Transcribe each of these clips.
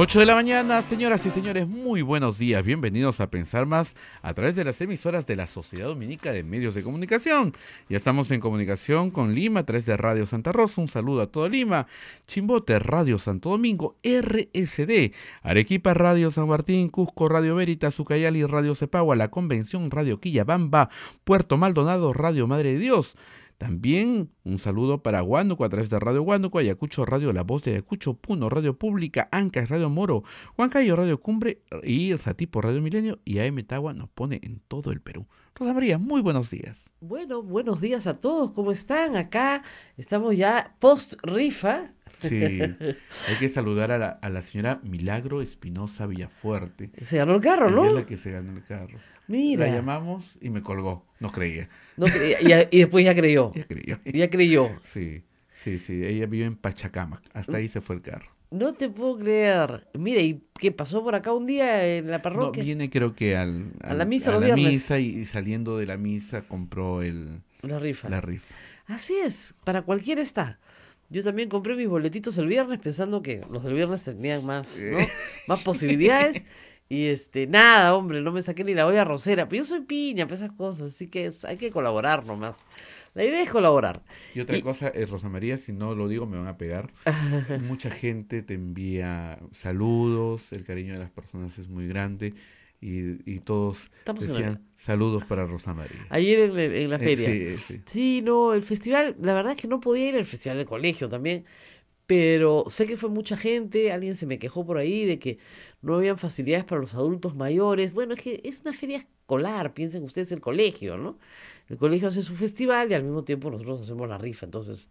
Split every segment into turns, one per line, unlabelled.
8 de la mañana, señoras y señores, muy buenos días. Bienvenidos a Pensar Más a través de las emisoras de la Sociedad Dominica de Medios de Comunicación. Ya estamos en comunicación con Lima a través de Radio Santa Rosa. Un saludo a toda Lima. Chimbote, Radio Santo Domingo, RSD, Arequipa, Radio San Martín, Cusco, Radio Veritas, Ucayali, Radio Cepagua, La Convención, Radio Quillabamba, Puerto Maldonado, Radio Madre de Dios. También un saludo para Huánuco a través de Radio Guánuco, Ayacucho Radio La Voz de Ayacucho, Puno Radio Pública, Ancas Radio Moro, Huancayo Radio Cumbre y Satipo Radio Milenio y AM Tagua nos pone en todo el Perú.
Rosa María, muy buenos días. Bueno, buenos días a todos, ¿cómo están? Acá estamos ya post rifa. Sí, hay
que saludar a la, a la señora Milagro Espinosa Villafuerte. Se ganó el carro, ¿no? Es la que se ganó el carro. La llamamos y me colgó. No creía. No Y, después ya creyó. ya creyó. Ya creyó. Sí, sí, sí. Ella vive en Pachacama. Hasta ahí se fue el carro.
No te puedo creer. Mire, ¿y qué pasó por acá un día en la parroquia? No,
viene creo que al, a la misa, a la misa
y, saliendo de la misa compró el, la, rifa. la rifa. Así es, para cualquiera está. Yo también compré mis boletitos el viernes pensando que los del viernes tenían más, más posibilidades. Y este, nada, hombre, no me saqué ni la olla rosera, pero yo soy piña para esas cosas, así que hay que colaborar nomás. La idea es colaborar. Y otra cosa,
es, Rosa María, si no lo digo me van a pegar. Mucha gente te envía saludos, el cariño de las personas es muy grande. Y, todos decían saludos para Rosa María. Ayer en, la eh, feria. sí, sí.
sí, no, el festival, la verdad es que no podía ir al festival de colegio también pero sé que fue mucha gente, alguien se me quejó por ahí de que no habían facilidades para los adultos mayores. Bueno, es que es una feria escolar, piensen ustedes el colegio, ¿no? El colegio hace su festival y al mismo tiempo nosotros hacemos la rifa, entonces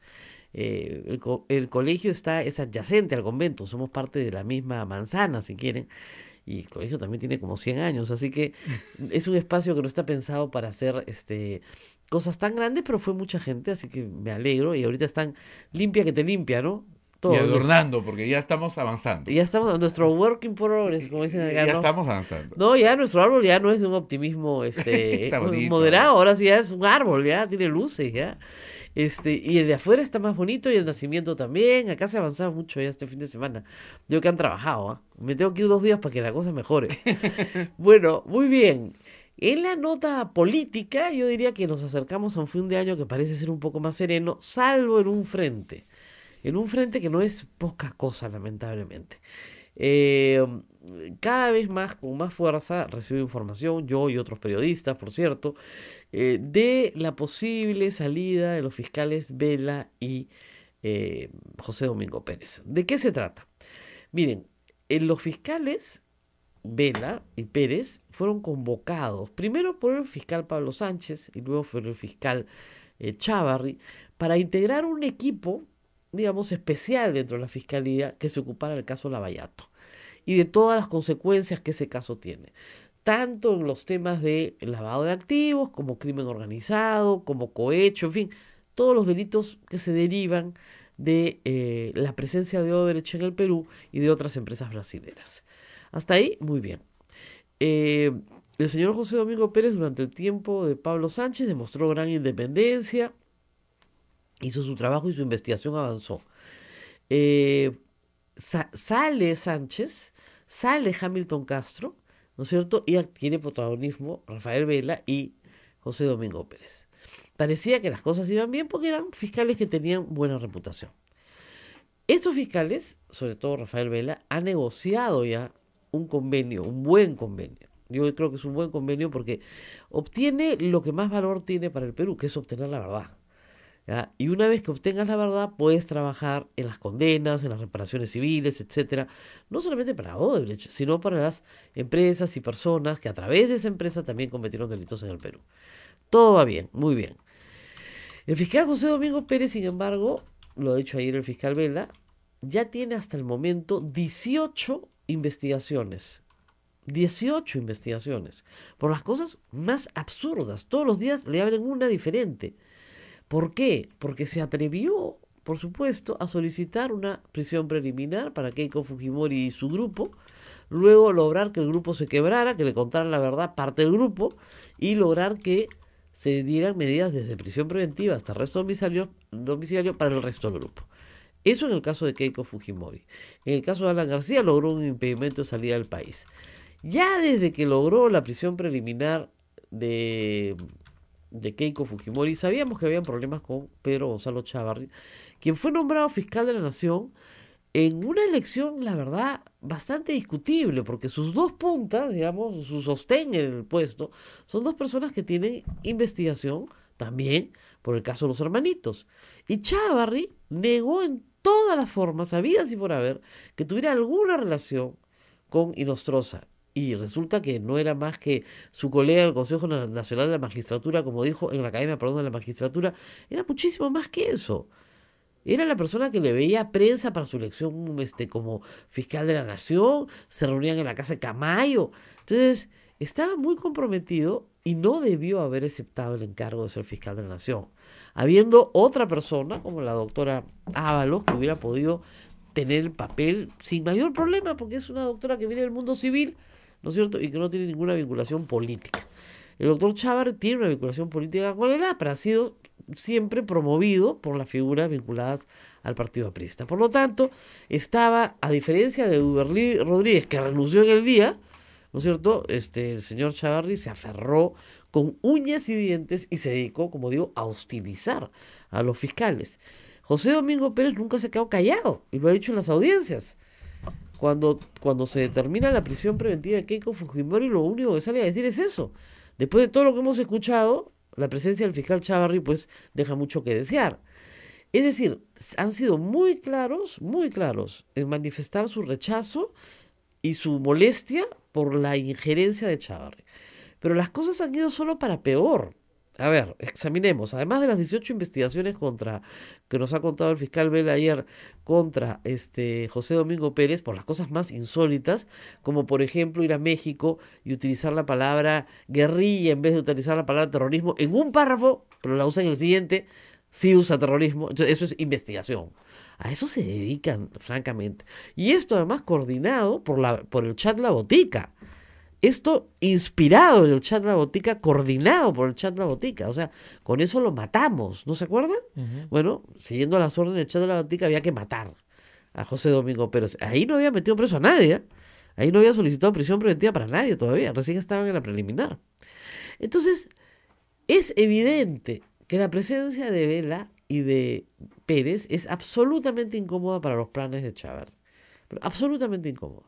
eh, el, colegio está, es adyacente al convento, somos parte de la misma manzana, si quieren. Y el colegio también tiene como 100 años, así que es un espacio que no está pensado para hacer este, cosas tan grandes, pero fue mucha gente, así que me alegro. Y ahorita están limpia que te limpia, ¿no? y adornando, porque ya estamos avanzando. Ya estamos, nuestro working progress, como dicen Ya estamos avanzando. No, ya nuestro árbol ya no es un optimismo este, moderado, ahora sí ya es un árbol, ya tiene luces, ya. Este, y el de afuera está más bonito y el nacimiento también. Acá se ha avanzado mucho ya este fin de semana. Yo que han trabajado, ¿ah? me tengo que ir dos días para que la cosa mejore. bueno, muy bien. En la nota política, yo diría que nos acercamos a un fin de año que parece ser un poco más sereno, salvo en un frente en un frente que no es poca cosa, lamentablemente. Eh, cada vez más, con más fuerza, recibo información, yo y otros periodistas, por cierto, eh, de la posible salida de los fiscales Vela y eh, José Domingo Pérez. ¿De qué se trata? Miren, los fiscales Vela y Pérez fueron convocados primero por el fiscal Pablo Sánchez y luego por el fiscal Chávarri para integrar un equipo digamos, especial dentro de la Fiscalía que se ocupara del caso Lavallato y de todas las consecuencias que ese caso tiene, tanto en los temas de lavado de activos, como crimen organizado, como cohecho, en fin, todos los delitos que se derivan de eh, la presencia de Odebrecht en el Perú y de otras empresas brasileras. Hasta ahí, muy bien. Eh, el señor José Domingo Pérez durante el tiempo de Pablo Sánchez demostró gran independencia, hizo su trabajo y su investigación avanzó. Eh, sale Sánchez, sale Hamilton Castro, ¿no es cierto? Y tiene protagonismo Rafael Vela y José Domingo Pérez. Parecía que las cosas iban bien porque eran fiscales que tenían buena reputación. Estos fiscales, sobre todo Rafael Vela, han negociado ya un convenio, un buen convenio. Yo creo que es un buen convenio porque obtiene lo que más valor tiene para el Perú, que es obtener la verdad. Y una vez que obtengas la verdad, puedes trabajar en las condenas, en las reparaciones civiles, etcétera, no solamente para Odebrecht, sino para las empresas y personas que a través de esa empresa también cometieron delitos en el Perú. Todo va bien, muy bien. El fiscal José Domingo Pérez, sin embargo, lo ha dicho ayer el fiscal Vela, ya tiene hasta el momento 18 investigaciones. 18 investigaciones. Por las cosas más absurdas. Todos los días le abren una diferente. ¿Por qué? Porque se atrevió, por supuesto, a solicitar una prisión preliminar para Keiko Fujimori y su grupo, luego lograr que el grupo se quebrara, que le contaran la verdad parte del grupo y lograr que se dieran medidas desde prisión preventiva hasta arresto domiciliario, domiciliario para el resto del grupo. Eso en el caso de Keiko Fujimori. En el caso de Alan García logró un impedimento de salida del país. Ya desde que logró la prisión preliminar de de Keiko Fujimori, sabíamos que habían problemas con Pedro Gonzalo Chavarri, quien fue nombrado fiscal de la Nación en una elección, la verdad, bastante discutible, porque sus dos puntas, digamos, su sostén en el puesto, son dos personas que tienen investigación también por el caso de los hermanitos. Y Chavarri negó en todas las formas, habidas y por haber, que tuviera alguna relación con Inostrosa y resulta que no era más que su colega del Consejo Nacional de la Magistratura, como dijo en la Academia de la Magistratura, era muchísimo más que eso. Era la persona que le veía prensa para su elección este, como fiscal de la nación, se reunían en la casa de Camayo. Entonces, estaba muy comprometido y no debió haber aceptado el encargo de ser fiscal de la nación. Habiendo otra persona, como la doctora Ábalos, que hubiera podido tener el papel sin mayor problema, porque es una doctora que viene del mundo civil, ¿no es cierto? Y que no tiene ninguna vinculación política. El doctor Chávez tiene una vinculación política con el APRA, ha sido siempre promovido por las figuras vinculadas al Partido Aprista. Por lo tanto, estaba, a diferencia de Uberlí Rodríguez, que renunció en el día, ¿no es cierto? Este, el señor Chavarri se aferró con uñas y dientes y se dedicó, como digo, a hostilizar a los fiscales. José Domingo Pérez nunca se ha quedado callado y lo ha dicho en las audiencias. Cuando, cuando se determina la prisión preventiva de Keiko Fujimori, lo único que sale a decir es eso. Después de todo lo que hemos escuchado, la presencia del fiscal Chavarri pues deja mucho que desear. Es decir, han sido muy claros, muy claros en manifestar su rechazo y su molestia por la injerencia de Chavarri. Pero las cosas han ido solo para peor. A ver, examinemos. Además de las 18 investigaciones contra que nos ha contado el fiscal Bell ayer contra este José Domingo Pérez por las cosas más insólitas, como por ejemplo ir a México y utilizar la palabra guerrilla en vez de utilizar la palabra terrorismo en un párrafo, pero la usa en el siguiente, sí usa terrorismo. eso es investigación. A eso se dedican, francamente. Y esto además coordinado por la por el chat La Botica. Esto inspirado en el chat La Botica, coordinado por el chat La Botica. O sea, con eso lo matamos, ¿no se acuerdan? Bueno, siguiendo las órdenes del chat La Botica había que matar a José Domingo Pérez. Ahí no había metido preso a nadie. ¿eh? Ahí no había solicitado prisión preventiva para nadie todavía. Recién estaban en la preliminar. Entonces, es evidente que la presencia de Vela y de Pérez es absolutamente incómoda para los planes de Chávez. absolutamente incómoda.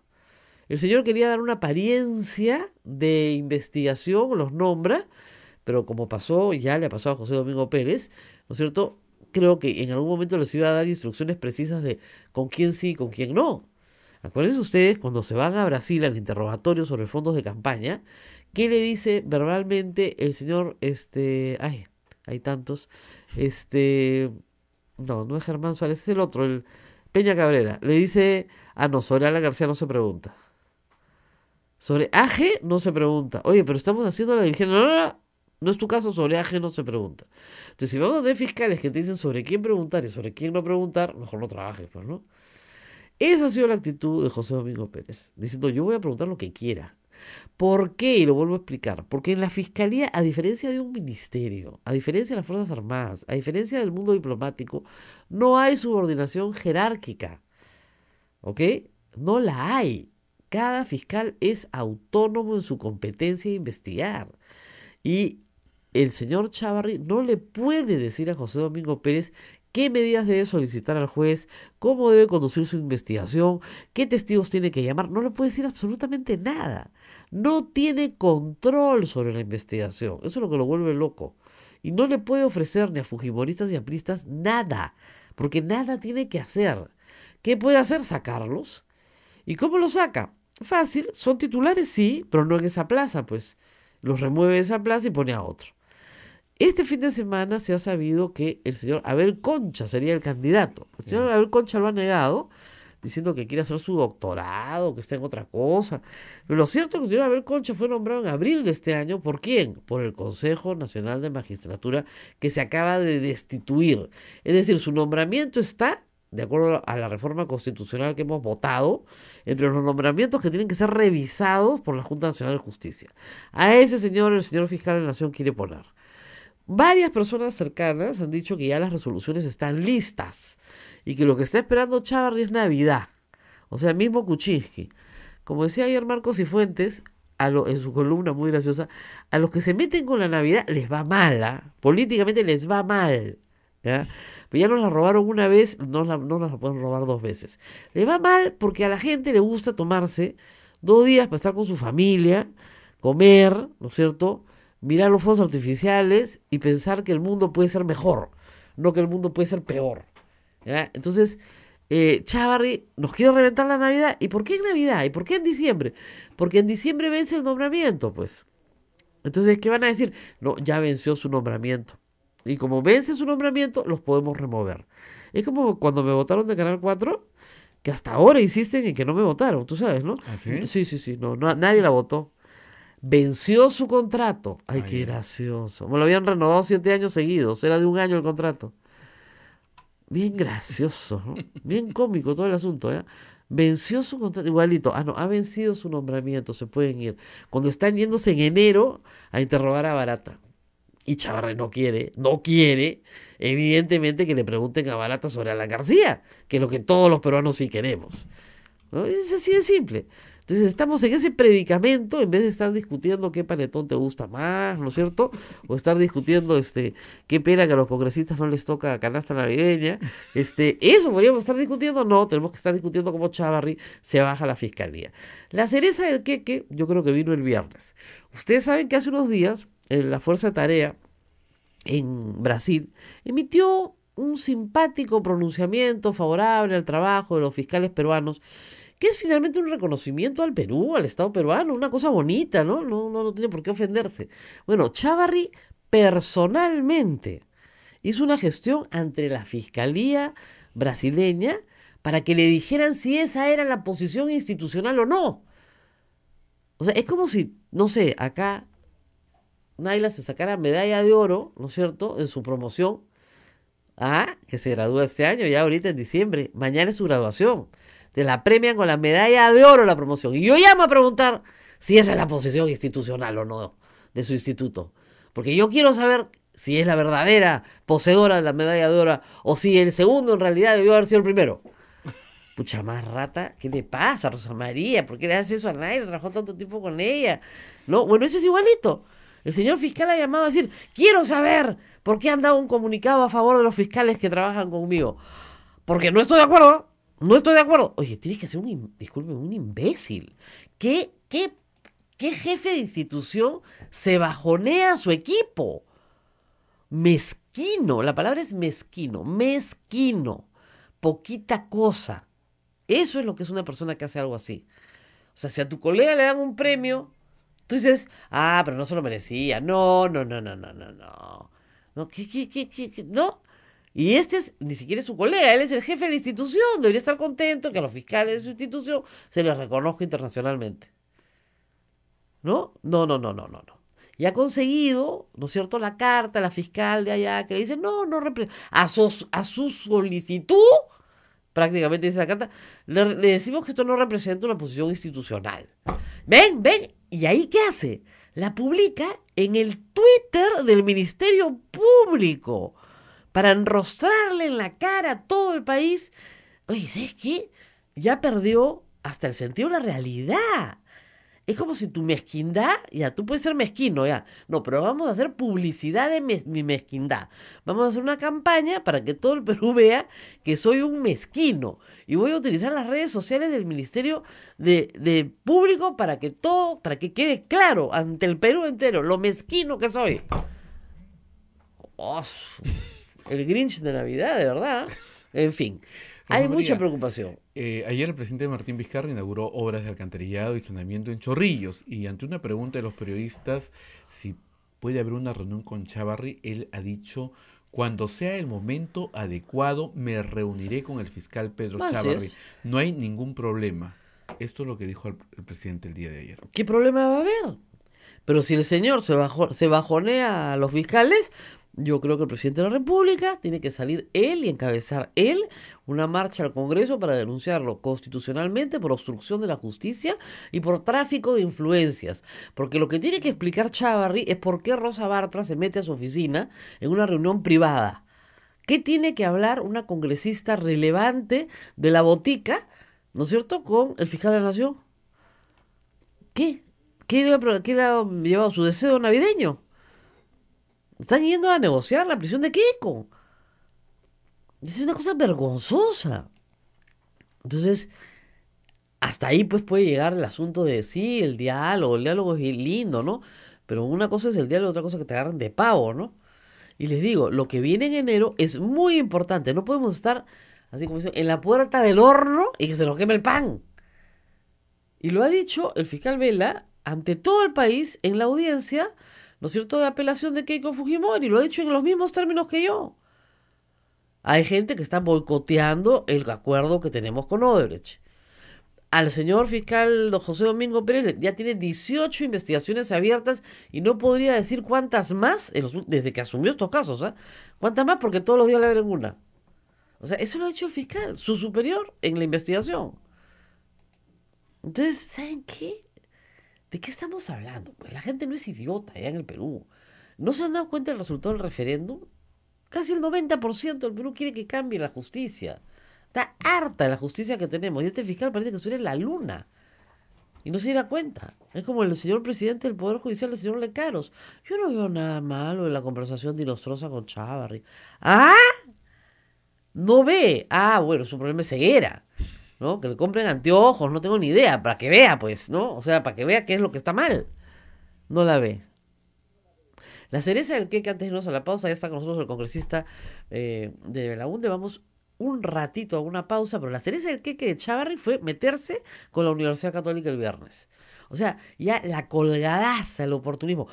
El señor quería dar una apariencia de investigación, los nombra, pero como pasó, ya le ha pasado a José Domingo Pérez, ¿no es cierto? Creo que en algún momento les iba a dar instrucciones precisas de con quién sí y con quién no. Acuérdense ustedes, cuando se van a Brasil al interrogatorio sobre fondos de campaña, ¿qué le dice verbalmente el señor, este, ay, hay tantos, este, no, no es Germán Suárez, es el otro, el Peña Cabrera. Le dice, a ah, no, sobre García no se pregunta. Sobre AG no se pregunta. Oye, pero estamos haciendo la diligencia. No, no, no. No es tu caso, sobre AG no se pregunta. Entonces, si vamos de fiscales que te dicen sobre quién preguntar y sobre quién no preguntar, mejor no trabajes, pues, ¿no? Esa ha sido la actitud de José Domingo Pérez, diciendo yo voy a preguntar lo que quiera. ¿Por qué? Y lo vuelvo a explicar. Porque en la fiscalía, a diferencia de un ministerio, a diferencia de las Fuerzas Armadas, a diferencia del mundo diplomático, no hay subordinación jerárquica. ¿Ok? No la hay. Cada fiscal es autónomo en su competencia de investigar. Y el señor Chavarri no le puede decir a José Domingo Pérez qué medidas debe solicitar al juez, cómo debe conducir su investigación, qué testigos tiene que llamar. No le puede decir absolutamente nada. No tiene control sobre la investigación. Eso es lo que lo vuelve loco. Y no le puede ofrecer ni a Fujimoristas ni a Pristas nada, porque nada tiene que hacer. ¿Qué puede hacer? Sacarlos. ¿Y cómo lo saca? Fácil, son titulares sí, pero no en esa plaza, pues los remueve de esa plaza y pone a otro. Este fin de semana se ha sabido que el señor Abel Concha sería el candidato. El señor Abel Concha lo ha negado, diciendo que quiere hacer su doctorado, que está en otra cosa. Pero lo cierto es que el señor Abel Concha fue nombrado en abril de este año. ¿Por quién? Por el Consejo Nacional de Magistratura, que se acaba de destituir. Es decir, su nombramiento está, de acuerdo a la reforma constitucional que hemos votado, entre los nombramientos que tienen que ser revisados por la Junta Nacional de Justicia. A ese señor, el señor fiscal de la Nación quiere poner. Varias personas cercanas han dicho que ya las resoluciones están listas y que lo que está esperando Chávarri es Navidad. O sea, mismo Kuczynski. Como decía ayer Marcos y Fuentes, a en su columna muy graciosa, a los que se meten con la Navidad les va mal, ¿ah? políticamente les va mal. ¿Ya? Pero ya nos la robaron una vez, no, no nos la pueden robar dos veces. Le va mal porque a la gente le gusta tomarse dos días para estar con su familia, comer, ¿no es cierto? Mirar los fuegos artificiales y pensar que el mundo puede ser mejor, no que el mundo puede ser peor. Entonces, eh, nos quiere reventar la Navidad. ¿Y por qué en Navidad? ¿Y por qué en diciembre? Porque en diciembre vence el nombramiento, pues. Entonces, ¿qué van a decir? No, ya venció su nombramiento. Y como vence su nombramiento, los podemos remover. Es como cuando me votaron de Canal 4, que hasta ahora insisten en que no me votaron, tú sabes, ¿no? ¿Ah, sí? Sí, sí, sí, no, no, nadie la votó. Venció su contrato. Ay, qué gracioso. Me lo habían renovado siete años seguidos. Era de un año el contrato. Bien gracioso, ¿no? Bien cómico todo el asunto, ¿ya? ¿eh? venció su contrato, igualito, ah, no, ha vencido su nombramiento, se pueden ir. Cuando están yéndose en enero a interrogar a Barata y Chavarri no quiere, no quiere, evidentemente que le pregunten a Barata sobre Alan García, que es lo que todos los peruanos sí queremos. ¿no? Es así de simple. Entonces estamos en ese predicamento en vez de estar discutiendo qué panetón te gusta más, ¿no es cierto? O estar discutiendo este qué pena que a los congresistas no les toca canasta navideña. Este, eso podríamos estar discutiendo, no, tenemos que estar discutiendo cómo Chavarri se baja la fiscalía. La cereza del queque, yo creo que vino el viernes. Ustedes saben que hace unos días eh, la Fuerza Tarea en Brasil emitió un simpático pronunciamiento favorable al trabajo de los fiscales peruanos, que es finalmente un reconocimiento al Perú, al Estado peruano, una cosa bonita, ¿no? No, no, no tiene por qué ofenderse. Bueno, Chavarri personalmente hizo una gestión ante la Fiscalía brasileña para que le dijeran si esa era la posición institucional o no. O sea, es como si, no sé, acá Naila se sacara medalla de oro, ¿no es cierto?, en su promoción, ¿ah? que se gradúa este año, ya ahorita en diciembre, mañana es su graduación, te la premian con la medalla de oro la promoción. Y yo llamo a preguntar si esa es la posición institucional o no de su instituto, porque yo quiero saber si es la verdadera poseedora de la medalla de oro o si el segundo en realidad debió haber sido el primero. Pucha más rata, ¿qué le pasa a Rosa María? ¿Por qué le hace eso a Naila? rajó tanto tiempo con ella. No, bueno, eso es igualito. El señor fiscal ha llamado a decir, quiero saber por qué han dado un comunicado a favor de los fiscales que trabajan conmigo. Porque no estoy de acuerdo, no estoy de acuerdo. Oye, tienes que ser un, disculpe, un imbécil. ¿Qué, qué, qué jefe de institución se bajonea a su equipo? Mezquino, la palabra es mezquino, mezquino, poquita cosa. Eso es lo que es una persona que hace algo así. O sea, si a tu colega le dan un premio, Tú dices, ah, pero no se lo merecía. No, no, no, no, no, no, no. No, ¿qué, qué, qué, qué, No. Y este es, ni siquiera es su colega, él es el jefe de la institución. Debería estar contento que a los fiscales de su institución se les reconozca internacionalmente. ¿No? No, no, no, no, no, no. Y ha conseguido, ¿no es cierto?, la carta, la fiscal de allá, que le dice, no, no, representa, su, a su solicitud, prácticamente dice la carta, le decimos que esto no representa una posición institucional. Ven, ven, ¿Y ahí qué hace? La publica en el Twitter del Ministerio Público para enrostrarle en la cara a todo el país. Oye, ¿sabes qué? Ya perdió hasta el sentido de la realidad. Es como si tu mezquindad, ya, tú puedes ser mezquino, ya. No, pero vamos a hacer publicidad de mi mezquindad. Vamos a hacer una campaña para que todo el Perú vea que soy un mezquino. Y voy a utilizar las redes sociales del Ministerio de, Público para que todo, para que quede claro ante el Perú entero lo mezquino que soy. Oh, el Grinch de Navidad, de verdad. En fin, hay mucha
preocupación. Eh, ayer el presidente Martín Vizcarra inauguró obras de alcantarillado y saneamiento en Chorrillos y ante una pregunta de los periodistas si puede haber una reunión con Chavarri, él ha dicho, cuando sea el momento adecuado me reuniré con el fiscal Pedro Chavarri. No hay ningún problema. Esto es lo que dijo el, presidente el día de ayer.
¿Qué problema va a haber? Pero si el señor se, se bajonea a los fiscales, yo creo que el presidente de la República tiene que salir él y encabezar él una marcha al Congreso para denunciarlo constitucionalmente por obstrucción de la justicia y por tráfico de influencias. Porque lo que tiene que explicar Chavarri es por qué Rosa Bartra se mete a su oficina en una reunión privada. ¿Qué tiene que hablar una congresista relevante de la botica, ¿no es cierto?, con el fiscal de la Nación. ¿Qué? ¿Qué, qué, qué le ha llevado su deseo navideño? Están yendo a negociar la prisión de Kiko. Es una cosa vergonzosa. Entonces, hasta ahí pues puede llegar el asunto de sí, el diálogo, el diálogo es lindo, ¿no? Pero una cosa es el diálogo, otra cosa es que te agarren de pavo, ¿no? Y les digo, lo que viene en enero es muy importante. No podemos estar, así como dicen, en la puerta del horno y que se nos queme el pan. Y lo ha dicho el fiscal Vela ante todo el país en la audiencia ¿no es cierto?, de apelación de Keiko Fujimori. Lo ha dicho en los mismos términos que yo. Hay gente que está boicoteando el acuerdo que tenemos con Odebrecht. Al señor fiscal José Domingo Pérez ya tiene 18 investigaciones abiertas y no podría decir cuántas más desde que asumió estos casos. ¿ah? ¿Cuántas más? Porque todos los días le abren una. O sea, eso lo ha hecho el fiscal, su superior en la investigación. Entonces, ¿saben qué? ¿De qué estamos hablando? Pues la gente no es idiota allá en el Perú. ¿No se han dado cuenta del resultado del referéndum? Casi el 90% del Perú quiere que cambie la justicia. Está harta de la justicia que tenemos. Y este fiscal parece que suele la luna. Y no se da cuenta. Es como el señor presidente del Poder Judicial, el señor Lecaros. Yo no veo nada malo en la conversación dinostrosa con Chávarri. ¿Ah? No ve. Ah, bueno, su problema es ceguera. ¿no? Que le compren anteojos, no tengo ni idea, para que vea, pues, ¿no? O sea, para que vea qué es lo que está mal. No la ve. La cereza del que antes de irnos a la pausa, ya está con nosotros el congresista eh, de Belagunde. Vamos un ratito a una pausa, pero la cereza del queque de Chávarri fue meterse con la Universidad Católica el viernes. O sea, ya la colgadaza, el oportunismo.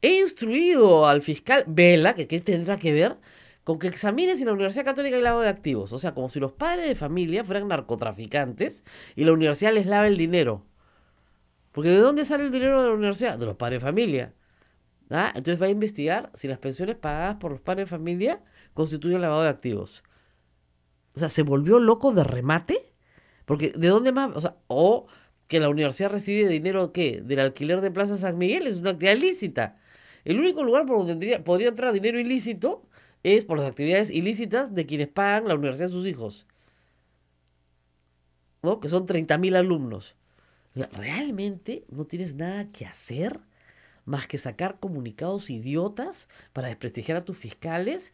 He instruido al fiscal Vela, que qué tendrá que ver, con que examine si la Universidad Católica hay lavado de activos. O sea, como si los padres de familia fueran narcotraficantes y la universidad les lava el dinero. Porque ¿de dónde sale el dinero de la universidad? De los padres de familia. ¿Ah? Entonces va a investigar si las pensiones pagadas por los padres de familia constituyen lavado de activos. O sea, se volvió loco de remate. Porque ¿de dónde más? O o que la universidad recibe dinero, ¿qué? Del alquiler de Plaza San Miguel, es una actividad ilícita. El único lugar por donde podría entrar dinero ilícito es por las actividades ilícitas de quienes pagan la universidad de sus hijos. ¿No? Que son 30.000 alumnos. ¿Realmente no tienes nada que hacer más que sacar comunicados idiotas para desprestigiar a tus fiscales?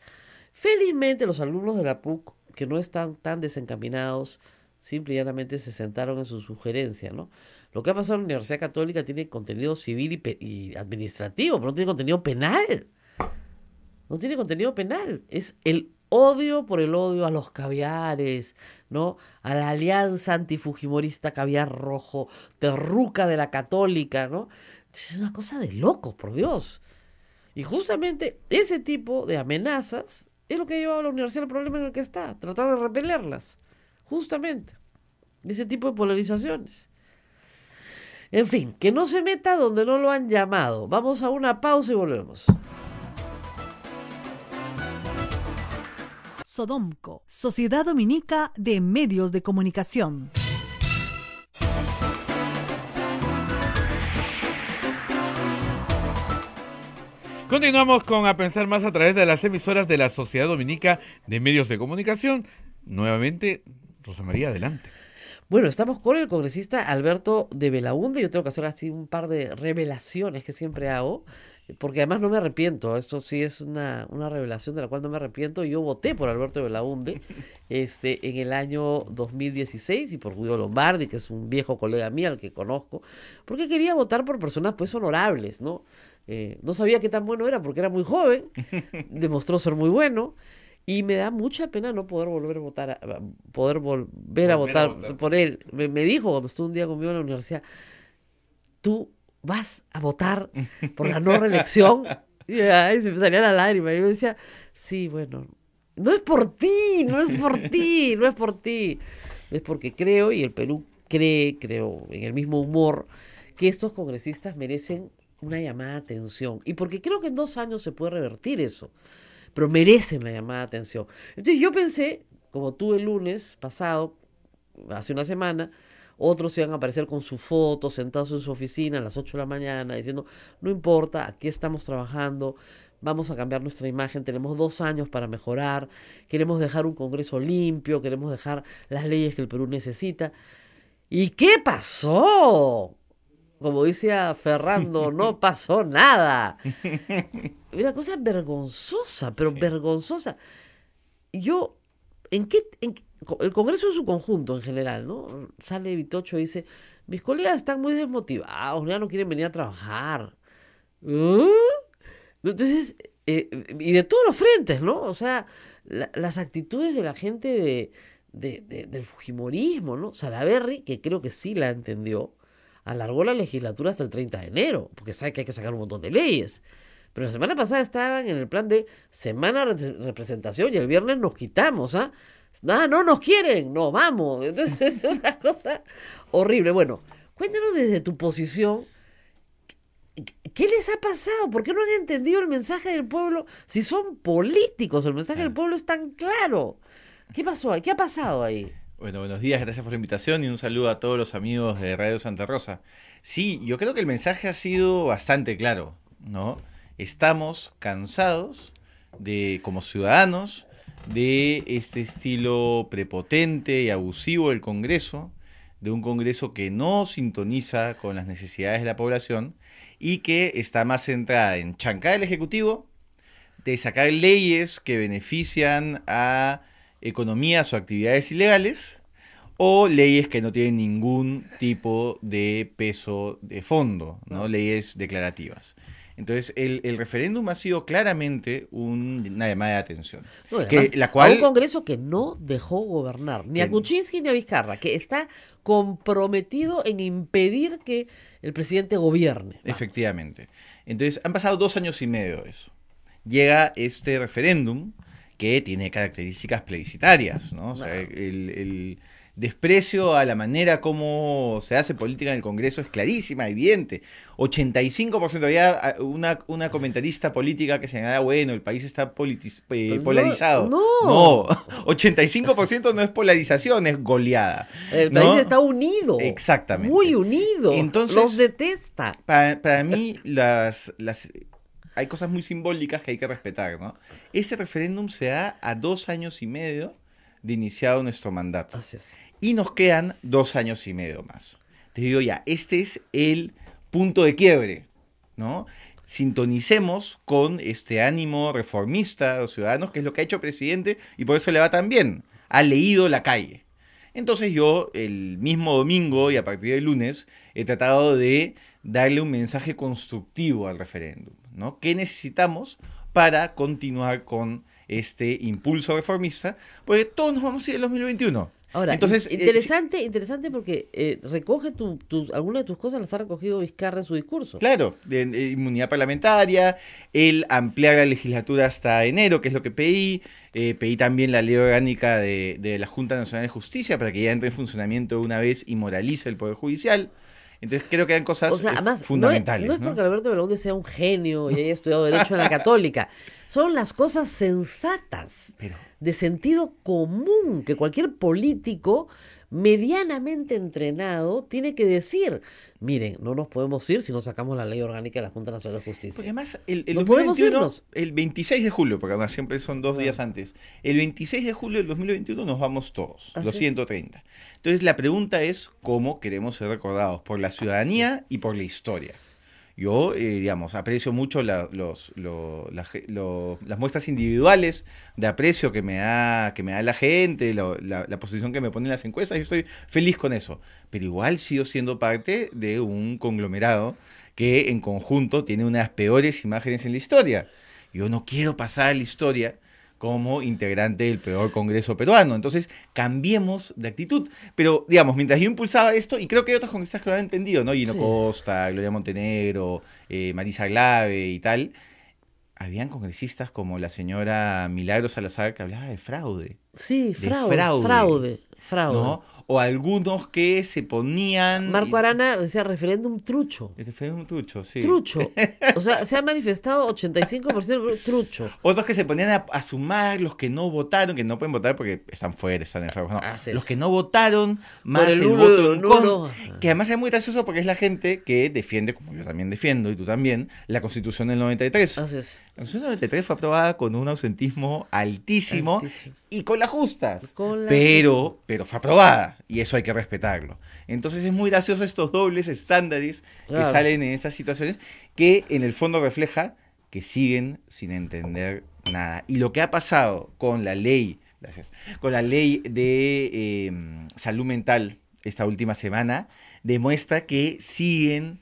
Felizmente los alumnos de la PUC, que no están tan desencaminados, simplemente y llanamente se sentaron en su sugerencia, ¿no? Lo que ha pasado en la Universidad Católica tiene contenido civil y, y administrativo, pero no tiene contenido penal no tiene contenido penal. Es el odio por el odio a los caviares, ¿no? A la alianza antifujimorista caviar rojo, terruca de la católica, ¿no? Es una cosa de loco, por Dios. Y justamente ese tipo de amenazas es lo que ha llevado a la universidad al problema en el que está, tratar de repelerlas. Justamente. Ese tipo de polarizaciones. En fin, que no se meta donde no lo han llamado. Vamos a una pausa y volvemos. Domco, Sociedad Dominica de Medios de Comunicación.
Continuamos con A Pensar Más a través de las emisoras de la Sociedad Dominica de Medios de Comunicación. Nuevamente, Rosa María, adelante.
Bueno, estamos con el congresista Alberto de Belaunde. Yo tengo que hacer así un par de revelaciones que siempre hago porque además no me arrepiento, esto sí es una, revelación de la cual no me arrepiento, yo voté por Alberto Belaunde este, en el año 2016 y por Guido Lombardi, que es un viejo colega mío al que conozco, porque quería votar por personas pues honorables, ¿no? Eh, no sabía qué tan bueno era porque era muy joven, demostró ser muy bueno. Y me da mucha pena no poder volver a votar, a, poder volver, a, votar por él. Me, me dijo cuando estuve un día conmigo en la universidad, tú vas a votar por la no reelección. Y se me salía la lágrima. Y yo decía, sí, bueno, no es por ti, no es por ti, no es por ti. Es porque creo, y el Perú cree, creo, en el mismo humor, que estos congresistas merecen una llamada de atención. Y porque creo que en dos años se puede revertir eso. Pero merecen la llamada de atención. Entonces yo pensé, como tú el lunes pasado, hace una semana, otros iban a aparecer con su foto, sentados en su oficina a las 8 de la mañana, diciendo, no importa, aquí estamos trabajando, vamos a cambiar nuestra imagen, tenemos dos años para mejorar, queremos dejar un Congreso limpio, queremos dejar las leyes que el Perú necesita. ¿Y qué pasó? Como dice Ferrando, no pasó nada. Una cosa vergonzosa, pero vergonzosa. Yo, ¿en qué, el Congreso en su conjunto en general, ¿no? Sale Vitocho y dice, mis colegas están muy desmotivados, ya no quieren venir a trabajar. ¿Mm? Entonces, eh, y de todos los frentes, ¿no? O sea, las actitudes de la gente de, de, del Fujimorismo, ¿no? Salaberry, que creo que sí la entendió, alargó la legislatura hasta el 30 de enero, porque sabe que hay que sacar un montón de leyes. Pero la semana pasada estaban en el plan de semana de representación y el viernes nos quitamos, ¿ah? No, ah, no nos quieren, no, vamos. Entonces es una cosa horrible. Bueno, cuéntanos desde tu posición. ¿Qué les ha pasado? ¿Por qué no han entendido el mensaje del pueblo? Si son políticos, el mensaje del pueblo es tan claro. ¿Qué pasó? ¿Qué ha pasado ahí?
Bueno, buenos días, gracias por la invitación y un saludo a todos los amigos de Radio Santa Rosa. Sí, yo creo que el mensaje ha sido bastante claro, ¿no? Estamos cansados de, como ciudadanos, de este estilo prepotente y abusivo del Congreso, de un Congreso que no sintoniza con las necesidades de la población y que está más centrada en chancar al Ejecutivo, de sacar leyes que benefician a economías o actividades ilegales, o leyes que no tienen ningún tipo de peso de fondo, ¿no? Leyes declarativas. Entonces, el, el referéndum ha sido claramente una llamada de atención. la cual, un
Congreso que no dejó gobernar, ni a Kuczynski ni a Vizcarra, que está comprometido en impedir que el presidente gobierne. Efectivamente. Entonces, han pasado dos años y medio eso.
Llega este referéndum que tiene características plebiscitarias, ¿no? O sea, el desprecio a la manera como se hace política en el Congreso es clarísima, evidente. 85% había ah, una, comentarista política que señalaba, bueno, el país está eh, polarizado. No. 85% no es polarización, es goleada. El país está unido. Exactamente. Muy unido. Entonces, Los detesta. Para, para mí, las, las hay cosas muy simbólicas que hay que respetar, ¿no? Este referéndum se da a dos años y medio de iniciado nuestro mandato. Así es y nos quedan dos años y medio más. Te digo ya, este es el punto de quiebre, ¿no? Sintonicemos con este ánimo reformista de los ciudadanos, que es lo que ha hecho el presidente y por eso le va tan bien. Ha leído la calle. Entonces yo el mismo domingo y a partir del lunes he tratado de darle un mensaje constructivo al referéndum, ¿no? ¿Qué necesitamos para continuar con este impulso reformista? Porque todos nos vamos a ir al 2021. Ahora, eh, interesante,
interesante porque
eh, recoge tu, algunas de tus cosas
las ha recogido Vizcarra en su discurso.
Claro, inmunidad parlamentaria, el ampliar la legislatura hasta enero, que es lo que pedí, eh, pedí también la ley orgánica de, la Junta Nacional de Justicia para que ya entre en funcionamiento una vez y moralice el Poder Judicial. Entonces creo que eran cosas fundamentales. No es, porque
Alberto Belonde sea un genio y haya estudiado Derecho en la Católica. Son las cosas sensatas. Pero, de sentido común que cualquier político medianamente entrenado tiene que decir, miren, no nos podemos ir si no sacamos la ley orgánica de la Junta Nacional de Justicia. Porque
además, el, el 26 de julio, porque además siempre son dos días antes, el 26 de julio del 2021 nos vamos todos, los 130. Entonces la pregunta es cómo queremos ser recordados, por la ciudadanía y por la historia. Yo, eh, digamos, aprecio mucho las muestras individuales de aprecio que me da, que me da la gente, la, la, posición que me ponen las encuestas, yo estoy feliz con eso. Pero igual sigo siendo parte de un conglomerado que en conjunto tiene unas peores imágenes en la historia. Yo no quiero pasar a la historia como integrante del peor Congreso peruano. Entonces, cambiemos de actitud. Pero, digamos, mientras yo impulsaba esto, y creo que hay otros congresistas que lo han entendido, ¿no? Gino Costa, Gloria Montenegro, eh, Marisa Glave y tal, habían congresistas como la señora Milagro Salazar que hablaba de fraude.
Sí, fraude. Fraude, fraude. ¿no?
o algunos que se ponían. Marco
Arana decía referéndum trucho.
referéndum trucho, sí. Trucho.
O sea, se ha manifestado 85% trucho.
Otros que se ponían a, sumar, los que no votaron, que no pueden votar porque están fuera, están enfermos. Ah, los que no votaron, más el, voto Que además es muy gracioso porque es la gente que defiende, como yo también defiendo y tú también, la constitución del 93. Así es. La constitución del 93 fue aprobada con un ausentismo altísimo, y con las justas, pero, pero fue aprobada y eso hay que respetarlo. Entonces es muy gracioso estos dobles estándares que salen en estas situaciones que en el fondo refleja que siguen sin entender nada. Y lo que ha pasado con la ley, con la ley de eh, salud mental esta última semana demuestra que siguen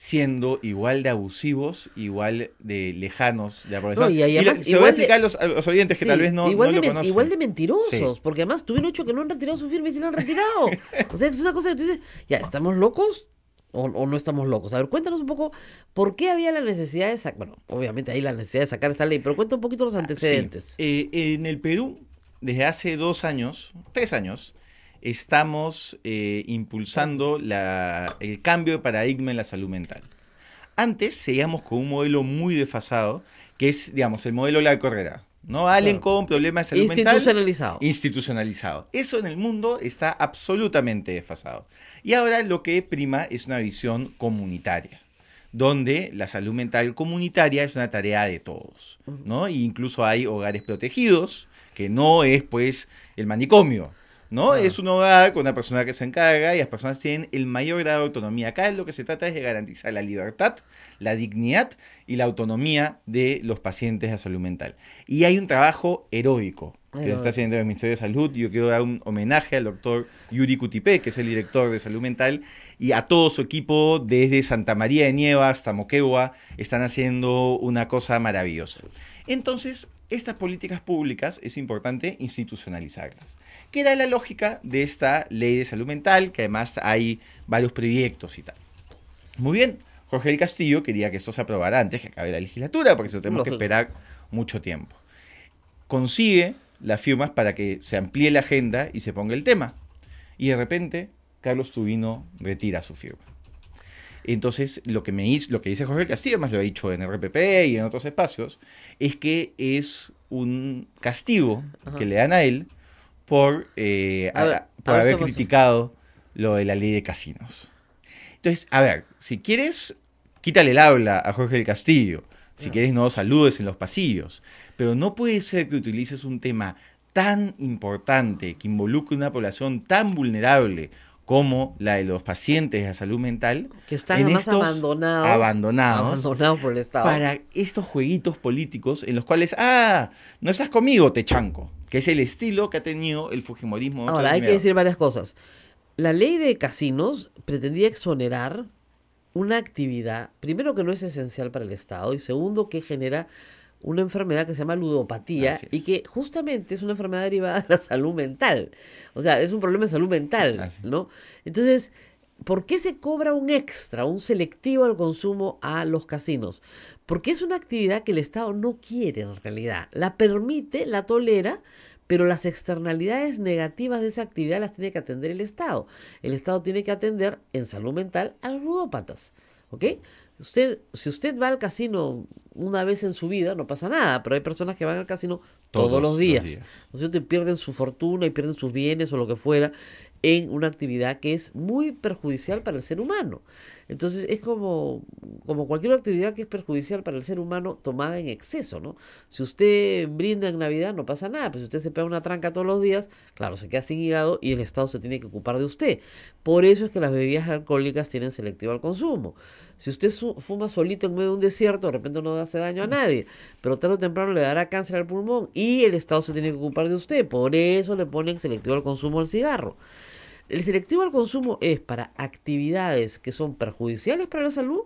siendo igual de abusivos, igual de lejanos de no, y, lo, voy a explicar los, oyentes que tal vez no, igual de, mentirosos,
porque además tuvieron ocho que no han retirado su firma y se la han retirado. o sea, es una cosa que tú dices, ya, ¿estamos locos? O, no estamos locos. A ver, cuéntanos un poco por qué había la necesidad de sacar, bueno, obviamente hay la necesidad de sacar esta ley, pero cuenta un poquito los ah, antecedentes.
Eh, en el Perú, desde hace dos años, tres años, estamos eh, impulsando el cambio de paradigma en la salud mental. Antes seguíamos con un modelo muy desfasado, que es, digamos, el modelo La carrera. ¿no? Alguien con problemas de salud mental. Institucionalizado. Eso en el mundo está absolutamente desfasado. Y ahora lo que prima es una visión comunitaria, donde la salud mental comunitaria es una tarea de todos, ¿no? E incluso hay hogares protegidos, que no es pues el manicomio, ¿no? Es un hogar con una persona que se encarga y las personas tienen el mayor grado de autonomía. Acá lo que se trata es de garantizar la libertad, la dignidad y la autonomía de los pacientes de salud mental. Y hay un trabajo heroico que se está haciendo el Ministerio de Salud. Yo quiero dar un homenaje al doctor Yuri Kutipé, que es el director de salud mental, y a todo su equipo desde Santa María de Nieva hasta Moquegua, están haciendo una cosa maravillosa. Entonces, estas políticas públicas es importante institucionalizarlas. Que era la lógica de esta ley de salud mental, que además hay varios proyectos y tal. Muy bien, Jorge del Castillo quería que esto se aprobara antes que acabe la legislatura, porque se tenemos que esperar mucho tiempo. Consigue las firmas para que se amplíe la agenda y se ponga el tema. Y de repente, Carlos Tubino retira su firma. Entonces, lo que, me lo que dice Jorge Castillo, más lo ha dicho en RPP y en otros espacios, es que es un castigo que le dan a él por, eh, haber criticado lo de la ley de casinos. Entonces, a ver, si quieres, quítale el habla a Jorge del Castillo. Si quieres, no saludes en los pasillos. Pero no puede ser que utilices un tema tan importante, que involucre una población tan vulnerable, como la de los pacientes de salud mental, que están más abandonados, abandonados, abandonados
por el Estado. para
estos jueguitos políticos en los cuales, ah, no estás conmigo, te chanco, que es el estilo que ha tenido el Fujimorismo.
Ahora, hay que decir varias cosas. La ley de casinos pretendía exonerar una actividad, primero que no es esencial para el Estado y segundo que genera una enfermedad que se llama ludopatía y que justamente es una enfermedad derivada de la salud mental. O sea, es un problema de salud mental, ¿no? Entonces, ¿por qué se cobra un extra, un selectivo al consumo a los casinos? Porque es una actividad que el Estado no quiere en realidad. La permite, la tolera, pero las externalidades negativas de esa actividad las tiene que atender el Estado. El Estado tiene que atender en salud mental a los ludópatas. ¿Ok? Usted, si usted va al casino una vez en su vida, no pasa nada, pero hay personas que van al casino todos, los días. Y pierden su fortuna y pierden sus bienes o lo que fuera en una actividad que es muy perjudicial para el ser humano. Entonces es como, como cualquier actividad que es perjudicial para el ser humano tomada en exceso, ¿no? Si usted brinda en Navidad no pasa nada, pero si usted se pega una tranca todos los días, claro, se queda sin hígado y el Estado se tiene que ocupar de usted. Por eso es que las bebidas alcohólicas tienen selectivo al consumo. Si usted fuma solito en medio de un desierto, de repente no hace daño a mm. nadie, pero tarde o temprano le dará cáncer al pulmón y el Estado se tiene que ocupar de usted. Por eso le ponen selectivo al consumo al cigarro. El selectivo al consumo es para actividades que son perjudiciales para la salud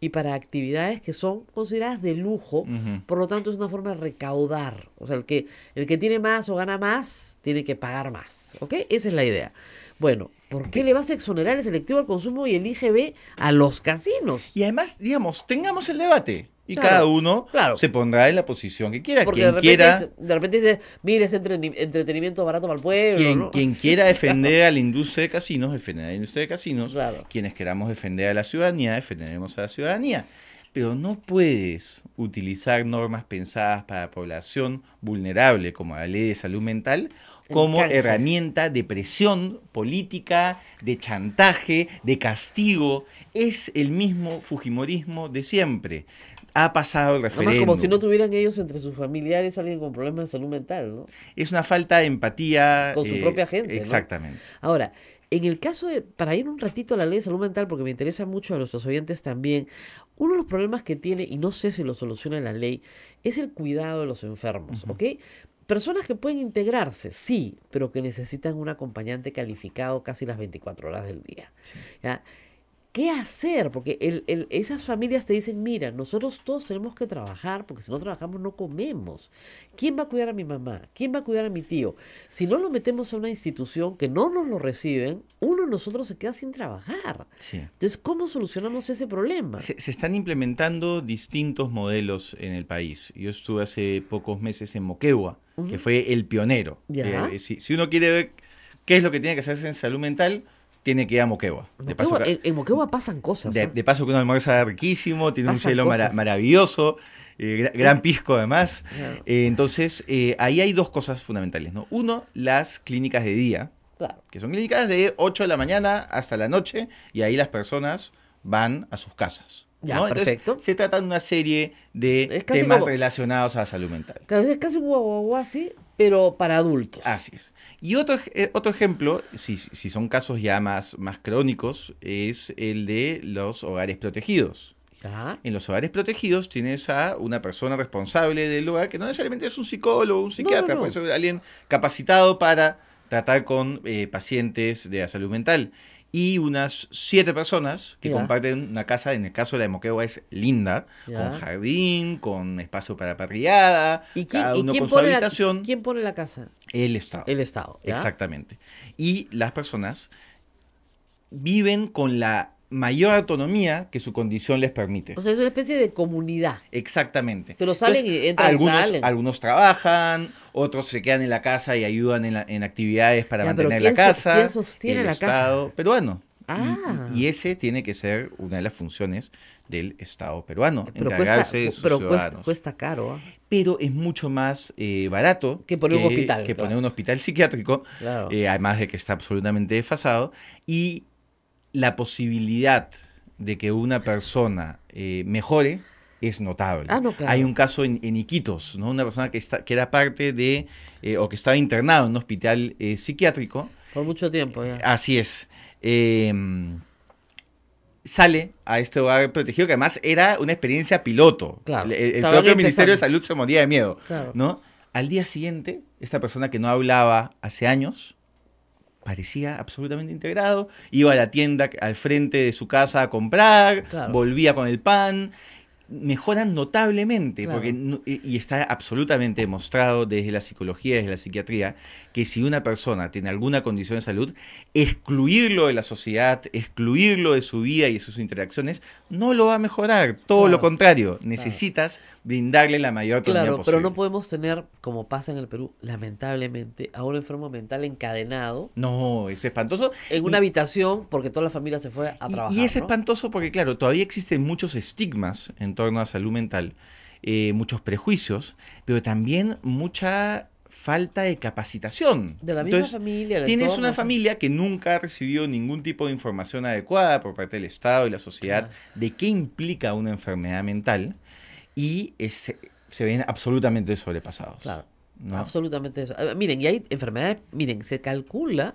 y para actividades que son consideradas de lujo, por lo tanto es una forma de recaudar. O sea, el que, el que tiene más o gana más, tiene que pagar más. ¿Ok? Esa es la idea. Bueno, ¿por qué le vas a exonerar el selectivo al consumo y el IGB a los casinos? Y además, digamos, tengamos el debate. Y cada uno se pondrá en la
posición que quiera. Porque de repente, quiera,
repente mire, ese entretenimiento barato para el pueblo. Quien,
quiera defender a la industria de casinos, defenderá a la industria de casinos. Quienes queramos defender a la ciudadanía, defenderemos a la ciudadanía. Pero no puedes utilizar normas pensadas para la población vulnerable, como la ley de salud mental, como herramienta de presión política, de chantaje, de castigo. Es el mismo Fujimorismo de siempre ha pasado el referéndum. Además, como si
no tuvieran ellos entre sus familiares alguien con problemas de salud mental, ¿no? Es una falta de
empatía. Con su eh, propia gente. Exactamente.
Ahora, en el caso de, para ir un ratito a la ley de salud mental, porque me interesa mucho a nuestros oyentes también, uno de los problemas que tiene, y no sé si lo soluciona la ley, es el cuidado de los enfermos, ¿ok? Personas que pueden integrarse, sí, pero que necesitan un acompañante calificado casi las 24 horas del día. ¿Qué hacer? Porque el, esas familias te dicen, mira, nosotros todos tenemos que trabajar, porque si no trabajamos no comemos. ¿Quién va a cuidar a mi mamá? ¿Quién va a cuidar a mi tío? Si no lo metemos a una institución que no nos lo reciben, uno de nosotros se queda sin trabajar. Entonces, ¿cómo solucionamos ese problema?
Se, están implementando distintos modelos en el país. Yo estuve hace pocos meses en Moquegua, que fue el pionero. Eh, si, si uno quiere ver qué es lo que tiene que hacerse en salud mental, tiene que ir a Moquegua. de paso, en, Moquegua pasan cosas. ¿eh? De, paso que uno almuerza riquísimo, tiene un cielo maravilloso, eh, gran, pisco además. Eh, entonces, ahí hay dos cosas fundamentales. ¿no? Uno, las clínicas de día, que son clínicas de 8 de la mañana hasta la noche, y ahí las personas van a sus casas. Ya, perfecto. se trata de una serie de temas relacionados a la salud mental.
Claro, es casi un guaguaguá, sí, pero para adultos.
Así es. Y otro, eh, otro ejemplo, si, son casos ya más, más crónicos, es el de los hogares protegidos. En los hogares protegidos tienes a una persona responsable del lugar, que no necesariamente es un psicólogo, un psiquiatra, puede ser alguien capacitado para tratar con eh, pacientes de la salud mental y unas siete personas que comparten una casa, en el caso de la de Moquegua es linda, con jardín, con espacio para parrillada, ¿Y cada uno con su habitación.
¿Quién pone la casa?
El Estado. El Estado. Exactamente. Y las personas viven con la mayor autonomía que su condición les permite. O
sea, es una especie de comunidad.
Exactamente. Pero salen y entran, algunos, Algunos trabajan, otros se quedan en la casa y ayudan en, actividades para mantener la casa. ¿Quién sostiene Estado peruano. Ah. Y, y, ese tiene que ser una de las funciones del Estado peruano, pero encargarse cuesta, de sus pero ciudadanos. Cuesta, cuesta, caro. ¿ah? Pero es mucho más eh, barato que poner un hospital. poner un hospital psiquiátrico, claro. Eh, además de que está absolutamente desfasado. Y la posibilidad de que una persona eh, mejore es notable. Ah, Hay un caso en, Iquitos, ¿no? una persona que, que era parte de, eh, o que estaba internado en un hospital eh, psiquiátrico.
Por mucho tiempo, ya.
Así es. Em, sale a este hogar protegido, que además era una experiencia piloto. El, propio Ministerio de Salud se moría de miedo. ¿no? Al día siguiente, esta persona que no hablaba hace años, parecía absolutamente integrado, iba a la tienda al frente de su casa a comprar, volvía con el pan, mejoran notablemente, porque, y está absolutamente demostrado desde la psicología, desde la psiquiatría, que si una persona tiene alguna condición de salud, excluirlo de la sociedad, excluirlo de su vida y de sus interacciones, no lo va a mejorar, todo lo contrario, necesitas brindarle la mayor autonomía claro, Pero no
podemos tener, como pasa en el Perú, lamentablemente, a un enfermo mental encadenado. No, es espantoso. En una habitación porque toda la familia se fue a trabajar. Y es espantoso porque,
claro, todavía existen muchos estigmas en torno a salud mental, eh, muchos prejuicios, pero también mucha falta de capacitación. De la misma familia. Tienes una familia que nunca ha recibido ningún tipo de información adecuada por parte del Estado y la sociedad de qué implica una enfermedad mental y se ven
absolutamente sobrepasados. Claro. ¿no? Absolutamente. Ah, miren, y hay enfermedades, miren, se calcula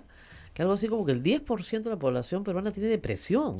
que algo así como que el 10% de la población peruana tiene depresión.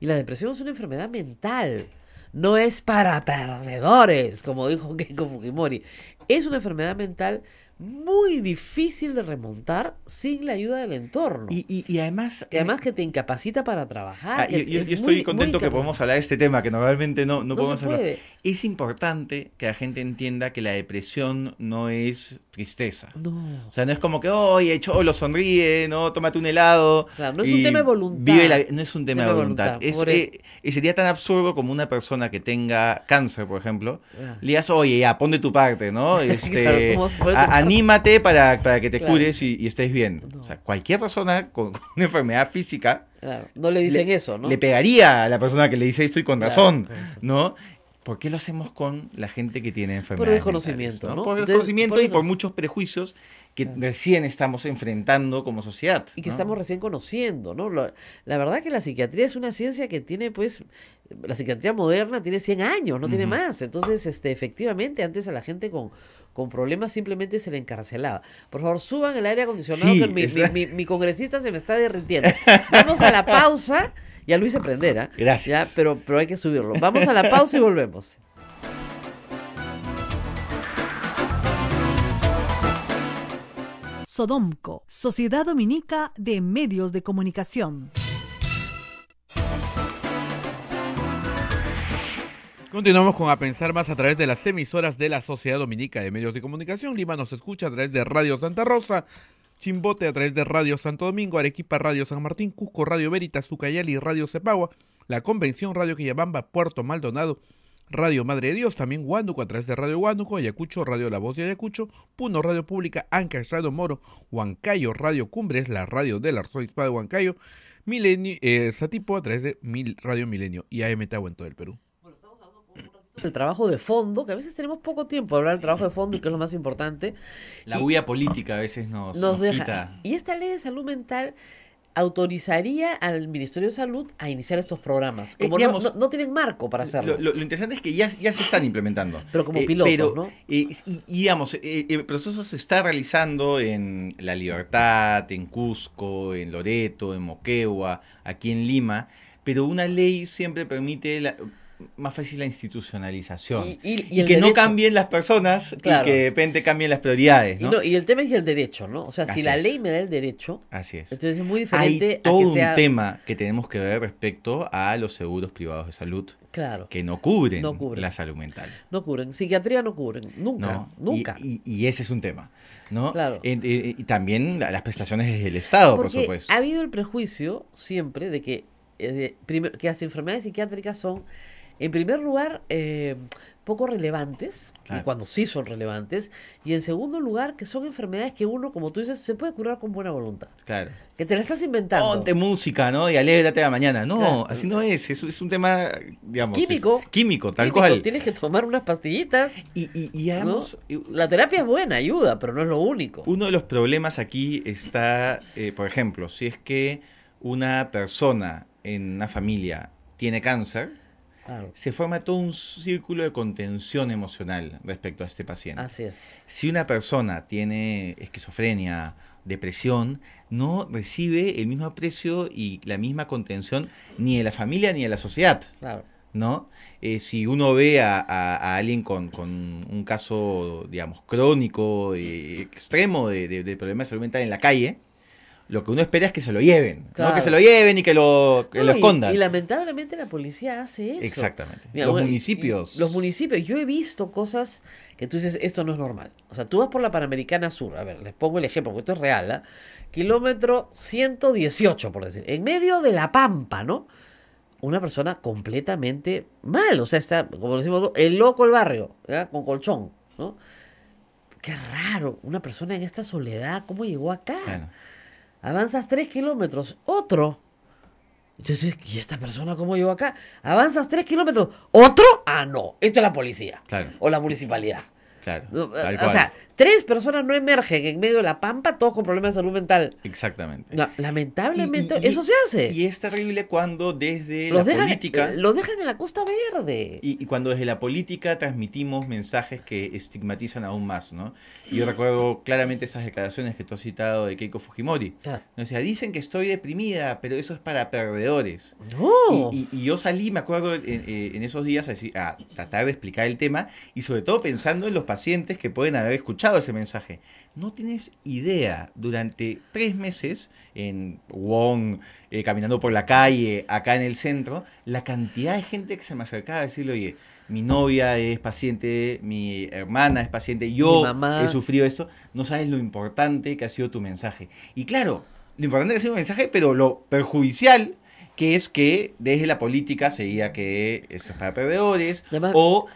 Y la depresión es una enfermedad mental. No es para perdedores, como dijo Keiko Fujimori es una enfermedad mental muy difícil de remontar sin la ayuda del entorno. Y, además... además eh, que te incapacita para trabajar. Ah, yo, estoy contento
que podamos hablar de este tema, que normalmente no, no, podemos hablar. Es importante que la gente entienda que la depresión no es tristeza. No. O sea, no es como que, oye, oh, oh, lo sonríe, no, tómate un helado. Claro, no es un tema de voluntad. no es un tema, de voluntad. Es, que eh, sería tan absurdo como una persona que tenga cáncer, por ejemplo, ah. le digas, oye, ya, pon de tu parte, ¿no? Este, anímate para, que te cures y, estés bien. O sea, cualquier persona con, una enfermedad física.
No le dicen eso, ¿no? Le
pegaría a la persona que le dice estoy con razón, ¿no? ¿Por qué lo hacemos con la gente que tiene enfermedades? Por desconocimiento, ¿no? Por desconocimiento y por
muchos prejuicios que recién estamos enfrentando como sociedad. Y que estamos recién conociendo, ¿no? La, verdad que la psiquiatría es una ciencia que tiene, pues, la psiquiatría moderna tiene 100 años, no tiene más. Entonces, este, efectivamente, antes a la gente con, con problemas simplemente se le encarcelaba. Por favor, suban el aire acondicionado mi, mi congresista se me está derritiendo. Vamos a la pausa. Ya lo hice aprender, Gracias. pero, pero hay que subirlo. Vamos a la pausa y volvemos. Sodomco, Sociedad Dominica de Medios de Comunicación.
Continuamos con A Pensar Más a través de las emisoras de la Sociedad Dominica de Medios de Comunicación. Lima nos escucha a través de Radio Santa Rosa, Chimbote a través de Radio Santo Domingo, Arequipa Radio San Martín, Cusco Radio Veritas, Ucayali Radio Cepagua, la Convención Radio Quillabamba, Puerto Maldonado, Radio Madre de Dios, también Huánuco a través de Radio Huánuco, Ayacucho, Radio La Voz de Ayacucho, Puno Radio Pública, Anca, Radio Moro, Huancayo Radio Cumbres, la radio del Arzobispado de Huancayo, Milenio, eh, Satipo a través de Radio Milenio
y AM Tau en todo el Perú el trabajo de fondo, que a veces tenemos poco tiempo para hablar del trabajo de fondo, y que es lo más importante. La huida política a veces nos, nos, deja. Y esta ley de salud mental autorizaría al Ministerio de Salud a iniciar estos programas. Eh, no, tienen marco para hacerlo.
Lo, interesante es que ya, ya se están implementando. Pero como eh, piloto ¿no? Eh, y, digamos, el proceso se está realizando en La Libertad, en Cusco, en Loreto, en Moquegua, aquí en Lima, pero una ley siempre permite la, más fácil la institucionalización. Y, que no cambien las personas y que de repente cambien las prioridades. ¿no?
y, el tema es el derecho, ¿no? O sea, si la ley me da el derecho,
Así es. entonces
es muy diferente. Hay todo un tema
que tenemos que ver respecto a los seguros privados de salud. Que no cubren, la salud mental.
No cubren. Psiquiatría no cubren. Nunca. Nunca.
Y, ese es un tema. ¿no? Eh, y también las prestaciones del Estado, por supuesto. Ha
habido el prejuicio siempre de que, eh, primero, que las enfermedades psiquiátricas son en primer lugar, eh, poco relevantes, y cuando sí son relevantes, y en segundo lugar, que son enfermedades que uno, como tú dices, se puede curar con buena voluntad. Claro. Que te la estás inventando. Ponte
música, ¿no? Y alégrate a la mañana. No, así no es.
es. Es un tema,
digamos. Químico. Químico, tal cual. Tienes
que tomar unas pastillitas. Y, y, y La terapia es buena, ayuda, pero no es lo único.
Uno de los problemas aquí está, eh, por ejemplo, si es que una persona en una familia tiene cáncer se forma todo un círculo de contención emocional respecto a este paciente. Así es. Si una persona tiene esquizofrenia, depresión, no recibe el mismo aprecio y la misma contención ni de la familia ni de la sociedad. Claro. ¿no? Eh, si uno ve a, alguien con, un caso, digamos, crónico, eh, extremo de, de, problemas de salud mental en la calle, lo que uno espera es que se lo lleven, no que se lo lleven y que lo, escondan. Y,
lamentablemente la policía hace eso. Exactamente. los municipios. Los municipios. Yo he visto cosas que tú dices, esto no es normal. O sea, tú vas por la Panamericana Sur, a ver, les pongo el ejemplo, porque esto es real, ¿ah? kilómetro 118, por decir, en medio de la pampa, ¿no? Una persona completamente mal, o sea, está, como decimos, el loco el barrio, con colchón, ¿no? Qué raro, una persona en esta soledad, ¿cómo llegó acá? avanzas tres kilómetros, otro. Entonces, ¿y esta persona cómo yo acá? Avanzas tres kilómetros, otro. Ah, no, esto es la policía. Claro. O la municipalidad. Claro. O sea, Tres personas no emergen en medio de la pampa, todos con problemas de salud mental.
Exactamente.
lamentablemente, eso se hace.
Y es terrible cuando desde la política. Eh, los dejan
en la Costa Verde.
Y, cuando desde la política transmitimos mensajes que estigmatizan aún más, ¿no? Y yo recuerdo claramente esas declaraciones que tú has citado de Keiko Fujimori. Ah. O sea, dicen que estoy deprimida, pero eso es para perdedores. No. Y, yo salí, me acuerdo, en, esos días a tratar de explicar el tema y sobre todo pensando en los pacientes que pueden haber escuchado ese mensaje. No tienes idea, durante tres meses en Wong, eh, caminando por la calle, acá en el centro, la cantidad de gente que se me acercaba a decirle, oye, mi novia es paciente, mi hermana es paciente, yo he sufrido esto, no sabes lo importante que ha sido tu mensaje. Y claro, lo importante que ha sido un mensaje, pero lo perjudicial que es que desde la política se que esto es para perdedores o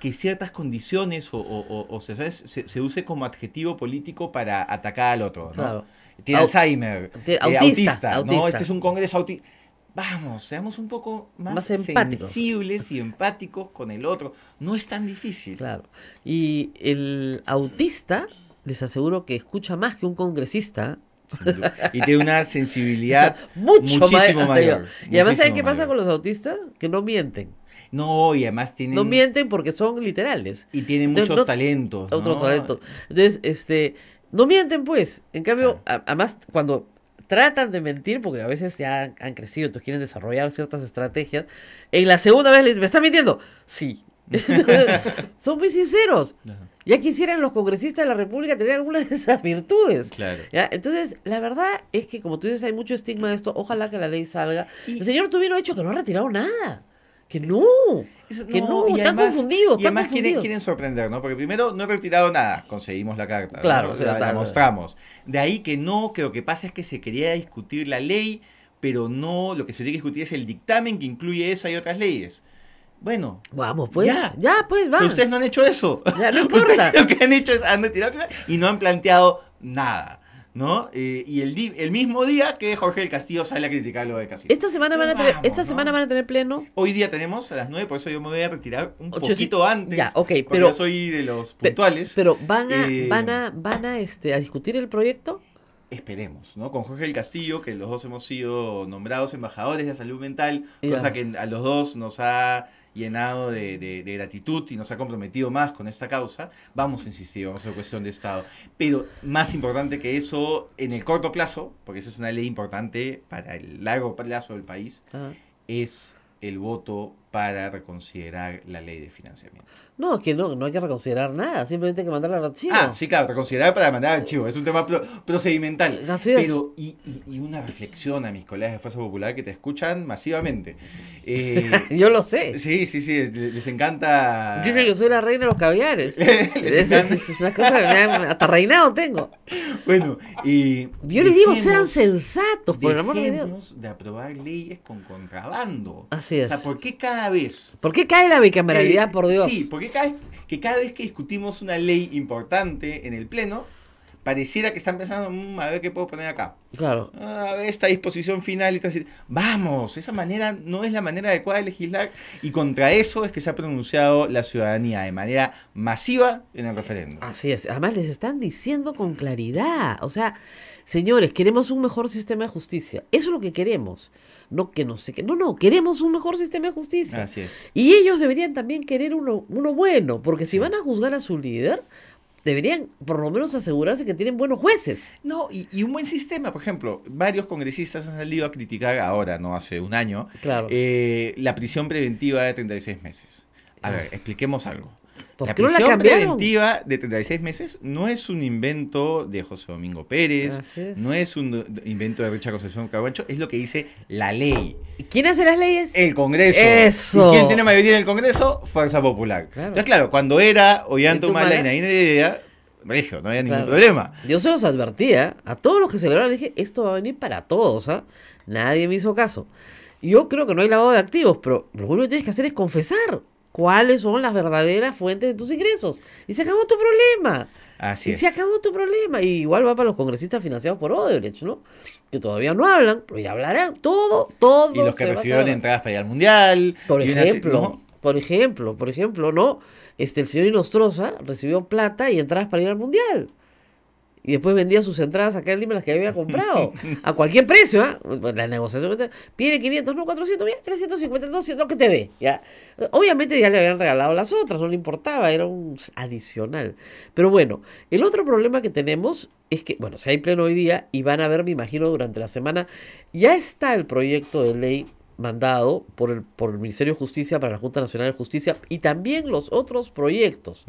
que, ciertas condiciones o, o, o, se, se, use como adjetivo político para atacar al otro. ¿no? Tiene Alzheimer, eh, autista, ¿no? Este es un congreso autista. Vamos, seamos un poco más, más sensibles
y empáticos con el otro. No es tan difícil. Claro. Y el autista, les aseguro que escucha más que un congresista y tiene una sensibilidad Mucho muchísimo mayor. Y además, ¿saben qué pasa con los autistas? Que no mienten. No, y además tienen. No mienten porque son literales. Y tienen muchos talentos. Otros talentos. Entonces, este. No mienten, pues. En cambio, además, cuando tratan de mentir, porque a veces ya han, crecido, entonces quieren desarrollar ciertas estrategias. En la segunda vez les dicen, ¿me están mintiendo? Sí. son muy sinceros. Ya quisieran los congresistas de la República tener algunas de esas virtudes. Claro. Entonces, la verdad es que, como tú dices, hay mucho estigma de esto. Ojalá que la ley salga. El señor tuvieron ha hecho que no ha retirado nada.
Que no. que no, y están confundidos. Y además Quieren, sorprender, ¿no? Porque primero no ha retirado nada, conseguimos la carta. Claro, De ahí que no, que lo que pasa es que se quería discutir la ley, pero no, lo que se tiene que discutir es el dictamen que incluye esa y otras leyes. Bueno. Vamos, pues. Ya,
ya pues, vamos. Ustedes
no han hecho eso. Ya, no importa. lo que han hecho es han tirado y no han planteado nada. ¿no? Eh, y el, el mismo día que Jorge del Castillo sale a criticar lo de Castillo. Esta
semana van a tener, esta van a tener pleno.
Hoy día tenemos a las 9, por eso yo me voy a retirar un poquito antes. Ya, ok, pero soy de los puntuales. Pero, van a eh, van
a van a este a discutir el proyecto.
Esperemos, ¿no? Con Jorge del Castillo, que los dos hemos sido nombrados embajadores de salud mental, cosa que a los dos nos ha llenado de, gratitud y nos ha comprometido más con esta causa, vamos a insistir, vamos a hacer cuestión de Estado. Pero más importante que eso, en el corto plazo, porque esa es una ley importante para el largo plazo del país, es el voto para reconsiderar la ley de financiamiento.
No, es que no, no hay que reconsiderar nada, simplemente hay que mandar al archivo. Ah,
sí, claro, reconsiderar para mandar al archivo, es un tema procedimental. Eh, así
Pero, y,
una reflexión a mis colegas de Fuerza Popular que te escuchan masivamente. Eh, Yo lo sé. Sí, sí, sí, les, encanta...
Dicen que soy la reina de los caviares. es, es, una cosa, hasta reinado tengo. Bueno, y. Yo les digo, sean sensatos, por el amor de
de aprobar leyes con contrabando. Así es. O sea, ¿por qué cada vez.
¿Por qué cae la bicameralidad, eh, por Dios? Sí,
porque cae? que cada vez que discutimos una ley importante en el Pleno, pareciera que están pensando, mm, a ver qué puedo poner acá. Claro. Ah, a esta disposición final y decir Vamos, esa manera no es la manera adecuada de legislar. Y contra eso es que se ha pronunciado la ciudadanía de manera masiva en el referéndum.
Así es. Además, les están diciendo con claridad. O sea, Señores, queremos un mejor sistema de justicia. Eso es lo que queremos. No que no sé qué. No, no, queremos un mejor sistema de justicia. Y ellos deberían también querer uno, uno bueno, porque si van a juzgar a su líder, deberían por lo menos asegurarse que tienen buenos jueces. No, y, un buen sistema, por ejemplo,
varios congresistas han salido a criticar ahora, no hace un año, claro. Eh, la prisión preventiva de 36 meses. A ah. ver, expliquemos algo la prisión preventiva de 36 meses no es un invento de José Domingo Pérez, no es un invento de Richard Concepción Cabancho, es lo que dice la ley.
¿Quién hace las leyes? El Congreso. ¿Y quién tiene
mayoría en el Congreso? Fuerza Popular. Ya, claro, cuando era Ollanta malena, y tenía
idea no había ningún problema. Yo se los advertía a todos los que celebraron, dije, esto va a venir para todos, ¿ah? Nadie me hizo caso. Yo creo que no hay lavado de activos, pero lo único que tienes que hacer es confesar cuáles son las verdaderas fuentes de tus ingresos. Y se acabó tu problema. Así y se acabó tu problema. Y igual va para los congresistas financiados por Odebrecht, ¿no? Que todavía no hablan, pero ya hablarán. Todo, todo. Y los que recibieron entradas para ir al Mundial. Por ejemplo. Por ejemplo, por ejemplo, ¿no? Este, el señor Inostrosa recibió plata y entradas para ir al Mundial y después vendía sus entradas acá en Lima las que había comprado. a cualquier precio, ¿ah? pues, La negociación. Pide 500, no 400, mira, 350, 200, que te dé. ¿ya? Obviamente ya le habían regalado las otras, no le importaba, era un adicional. Pero bueno, el otro problema que tenemos es que, bueno, si hay pleno hoy día y van a ver, me imagino, durante la semana, ya está el proyecto de ley mandado por el, por el Ministerio de Justicia para la Junta Nacional de Justicia y también los otros proyectos,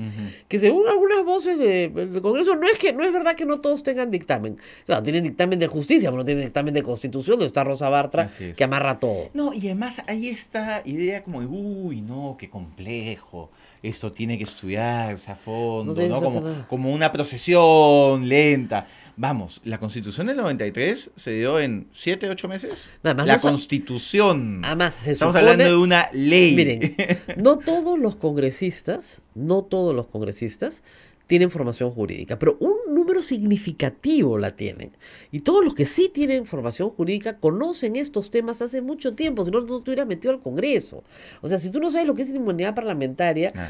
que según algunas voces del Congreso, no es que no es verdad que no todos tengan dictamen. Claro, tienen dictamen de justicia, pero no tienen dictamen de constitución, donde está Rosa Bartra, que amarra todo.
No, y además hay esta idea como, de, uy, no, qué complejo, esto tiene que estudiarse a fondo, Como, como una procesión lenta. Vamos, la constitución del 93 se dio en 7, 8 meses. la constitución. Estamos hablando de una ley. Miren,
no todos los congresistas, no todos los congresistas tienen formación jurídica, pero un significativo la tienen. Y todos los que sí tienen formación jurídica conocen estos temas hace mucho tiempo, si no, no te hubieras metido al Congreso. O sea, si tú no sabes lo que es inmunidad parlamentaria, ah.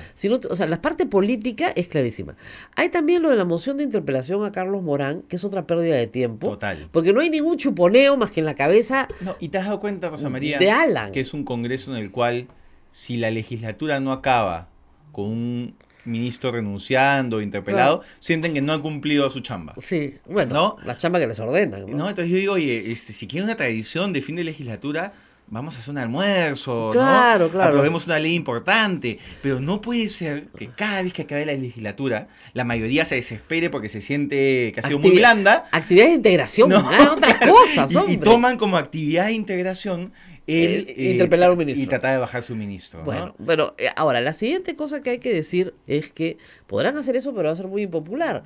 o sea, la parte política es clarísima. Hay también lo de la moción de interpelación a Carlos Morán, que es otra pérdida de tiempo. Total. Porque no hay ningún chuponeo más que en la cabeza. No, y te has dado cuenta, Rosa María, de
que es un Congreso en el cual si la legislatura no acaba con un ministro renunciando, interpelado, sienten que no han cumplido su chamba. Sí, bueno, la chamba que les ordena ¿no? Entonces yo digo, oye, este, si quieren una tradición de fin de legislatura, vamos a hacer un almuerzo, claro, ¿no? Claro, Aprobemos una ley importante, pero no puede ser que cada vez que acabe la legislatura, la mayoría se desespere porque se siente que ha sido muy blanda.
Actividad de integración, ah, otras cosas, y toman
como actividad de integración eh, interpelar a un ministro. Y tratar de bajar su
ministro. Bueno, bueno, eh, ahora, la siguiente cosa que hay que decir es que podrán hacer eso, pero va a ser muy impopular.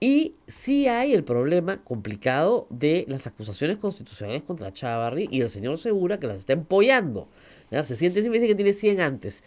Y sí hay el problema complicado de las acusaciones constitucionales contra Chavarri y el señor Segura que las está empollando. Se siente y dice que tiene 100 antes.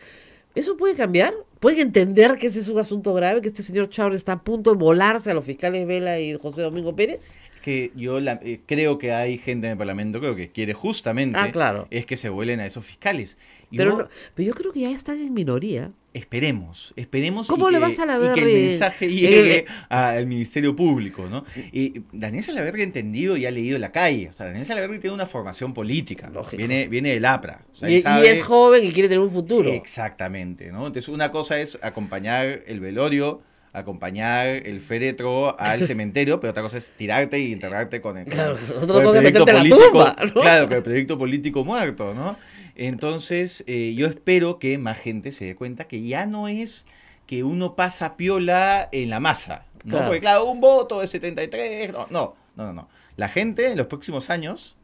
¿Eso puede cambiar? ¿Pueden entender que ese es un asunto grave, que este señor Chávez está a punto de volarse a los fiscales Vela y José Domingo Pérez?
que yo eh, creo que hay gente en el Parlamento creo que quiere justamente ah, es que se vuelen a esos fiscales. pero, pero yo creo que ya están en minoría. Esperemos, esperemos ¿Cómo le que, vas a la y que el mensaje eh, llegue eh, al Ministerio Público, ¿no? Y Daniel Salaverga ha entendido y ha leído la calle. O sea, Daniel tiene una formación política. Viene, viene del APRA. y, y, es joven y quiere tener un futuro. Exactamente, ¿no? Entonces, una cosa es acompañar el velorio acompañar el féretro al cementerio, pero otra cosa es tirarte y enterrarte con el, claro, con, el proyecto político. La tumba, Claro, con el proyecto político muerto, ¿no? Entonces, eh, yo espero que más gente se dé cuenta que ya no es que uno pasa piola en la masa, ¿no? Claro. Porque claro, un voto de 73, no, no, no, no. La gente en los próximos años,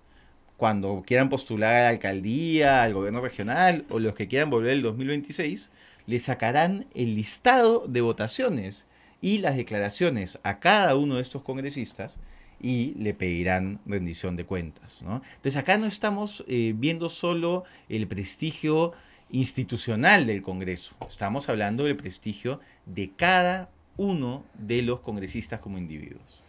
cuando quieran postular a la alcaldía, al gobierno regional o los que quieran volver el 2026, le sacarán el listado de votaciones y las declaraciones a cada uno de estos congresistas y le pedirán rendición de cuentas. ¿no? Entonces acá no estamos eh, viendo solo el prestigio institucional del Congreso, estamos hablando del prestigio de cada uno
de los congresistas como individuos.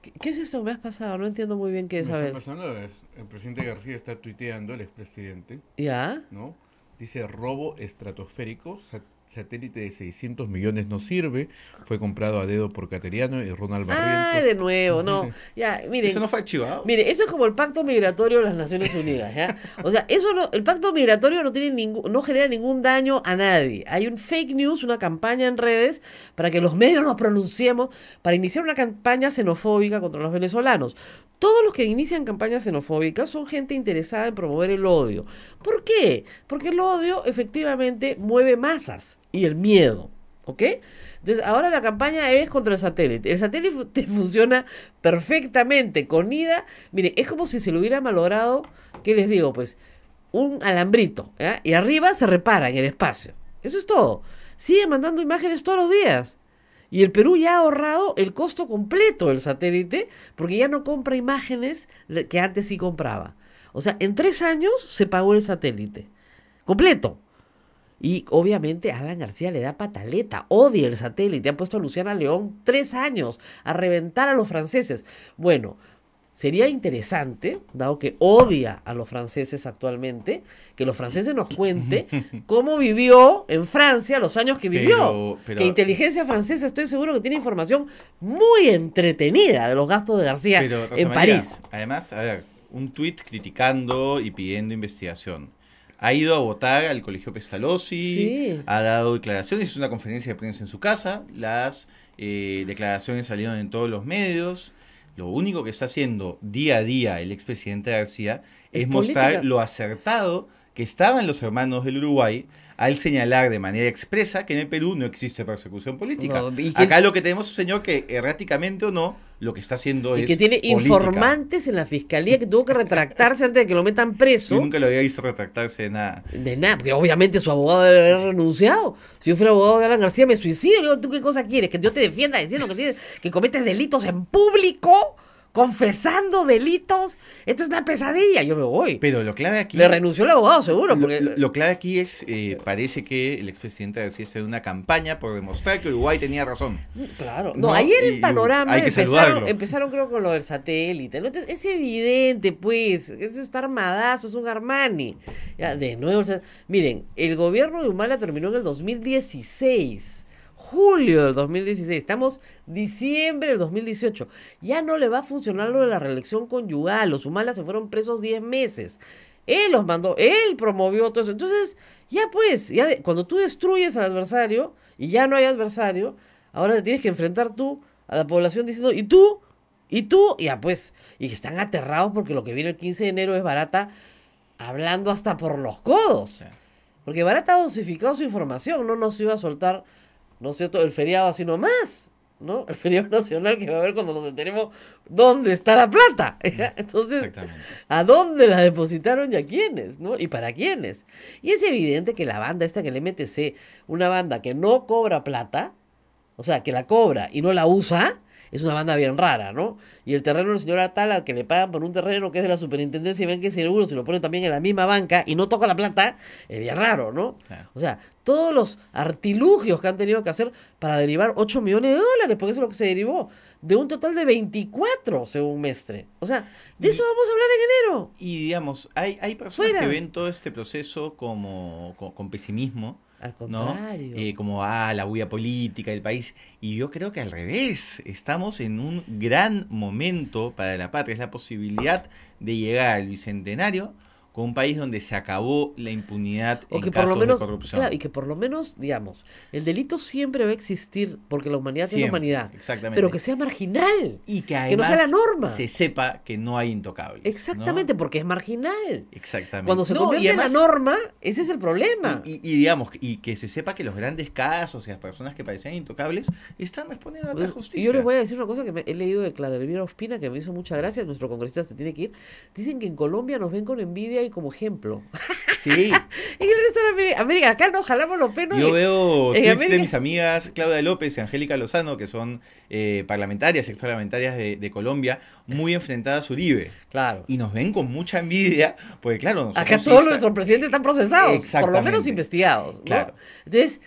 ¿Qué es esto que me has pasado? No entiendo muy bien qué es. a
Pasando, el presidente García está tuiteando, el expresidente. ¿Ya? ¿No? Dice robo estratosférico, o satélite de 600 millones no sirve, fue comprado a dedo por Cateriano y Ronald ah, Barrientos. Ah, de nuevo, no.
eso no fue archivado. Mire, eso es como el pacto migratorio de las Naciones Unidas, O sea, eso el pacto migratorio no tiene ningún no genera ningún daño a nadie. Hay un fake news, una campaña en redes para que los medios nos pronunciemos para iniciar una campaña xenofóbica contra los venezolanos. Todos los que inician campañas xenofóbicas son gente interesada en promover el odio. ¿Por qué? Porque el odio efectivamente mueve masas y el miedo. ¿Ok? Entonces, ahora la campaña es contra el satélite. El satélite te funciona perfectamente. Con ida, mire, es como si se lo hubiera malogrado, ¿qué les digo? Pues un alambrito. Y arriba se repara en el espacio. Eso es todo. Sigue mandando imágenes todos los días. Y el Perú ya ha ahorrado el costo completo del satélite porque ya no compra imágenes que antes sí compraba. O sea, en tres años se pagó el satélite. Completo. Y obviamente Alan García le da pataleta, odia el satélite, ha puesto a Luciana León tres años a reventar a los franceses. Bueno, sería interesante, dado que odia a los franceses actualmente, que los franceses nos cuente cómo vivió en Francia los años que vivió. Que inteligencia francesa, estoy seguro que tiene información muy entretenida de los gastos de García en París.
Además, a ver, un tuit criticando y pidiendo investigación ha ido a votar al Colegio Pestalozzi, ha dado declaraciones, es una conferencia de prensa en su casa, las eh, declaraciones salieron en todos los medios. Lo único que está haciendo día a día el expresidente García es mostrar lo acertado que estaban los hermanos del Uruguay al señalar de manera expresa que en el Perú no existe persecución política. Acá lo que tenemos es un señor que erráticamente o no, lo que está haciendo es. que tiene informantes
en la fiscalía que tuvo que retractarse antes de que lo metan preso. Yo nunca lo había
visto retractarse de nada.
De nada, porque obviamente su abogado debe haber renunciado. Si yo fuera abogado de Alan García, me suicido. ¿tú qué cosa quieres? ¿Que yo te defienda diciendo que, que cometes delitos en público? confesando delitos. Esto es una pesadilla, yo me voy. Pero lo clave aquí... Le renunció el abogado, seguro. Lo, clave aquí es,
eh, parece que el expresidente decía hacer una campaña por demostrar que Uruguay tenía razón. Mm,
claro. No, ayer en Panorama empezaron, empezaron, creo, con lo del satélite. es evidente, pues, eso está armadazo, es un Armani. Ya, de nuevo, miren, el gobierno de Humala terminó en el 2016 julio del 2016, estamos diciembre del 2018. Ya no le va a funcionar lo de la reelección conyugal. Los humalas se fueron presos 10 meses. Él los mandó, él promovió todo eso. Entonces, ya pues, ya cuando tú destruyes al adversario y ya no hay adversario, ahora te tienes que enfrentar tú a la población diciendo, ¿y tú? ¿Y tú? Ya pues, y están aterrados porque lo que viene el 15 de enero es barata, hablando hasta por los codos. Porque Barata ha dosificado su información, no nos iba a soltar ¿no es cierto?, el feriado así nomás, ¿no? El feriado nacional que va a haber cuando nos enteremos dónde está la plata. Entonces, ¿a dónde la depositaron y a quiénes, ¿no? Y para quiénes. Y es evidente que la banda esta que le MTC, una banda que no cobra plata, o sea, que la cobra y no la usa, es una banda bien rara, ¿no? Y el terreno del señor Atala, que le pagan por un terreno que es de la superintendencia y ven que seguro, se lo ponen también en la misma banca y no toca la plata, es bien raro, ¿no? O sea, todos los artilugios que han tenido que hacer para derivar 8 millones de dólares, porque eso es lo que se derivó, de un total de 24 según Mestre. O sea, de eso vamos a hablar en enero. Y digamos, hay, hay personas que ven
todo este proceso como, con pesimismo
al contrario. ¿no?
Eh, como, ah, la bulla política del país. Y yo creo que al revés, estamos en un gran momento para la patria. Es la posibilidad de llegar al bicentenario con un país donde se acabó la impunidad en casos de corrupción. y que
por lo menos, digamos, el delito siempre va a existir porque la humanidad tiene humanidad. Pero que sea marginal. Y que no sea la norma. se
sepa que no hay intocables. Exactamente,
porque es marginal.
Exactamente. Cuando se convierte en la norma,
ese es el problema.
Y, digamos, y que se sepa que los grandes casos y las personas que parecían intocables están respondiendo a la pues, justicia. Y yo les voy
a decir una cosa que he leído de Clara Elvira Ospina que me hizo mucha gracia, nuestro congresista se tiene que ir. Dicen que en Colombia nos ven con envidia como ejemplo. Sí. en el resto de América, acá nos jalamos los pelos. Yo veo tweets de mis
amigas Claudia López y Angélica Lozano, que son eh, parlamentarias, ex parlamentarias de, Colombia, muy enfrentadas a Uribe. Claro. Y nos ven con mucha envidia, porque claro, Acá todos nuestros
presidentes están procesados, por lo menos investigados. Entonces,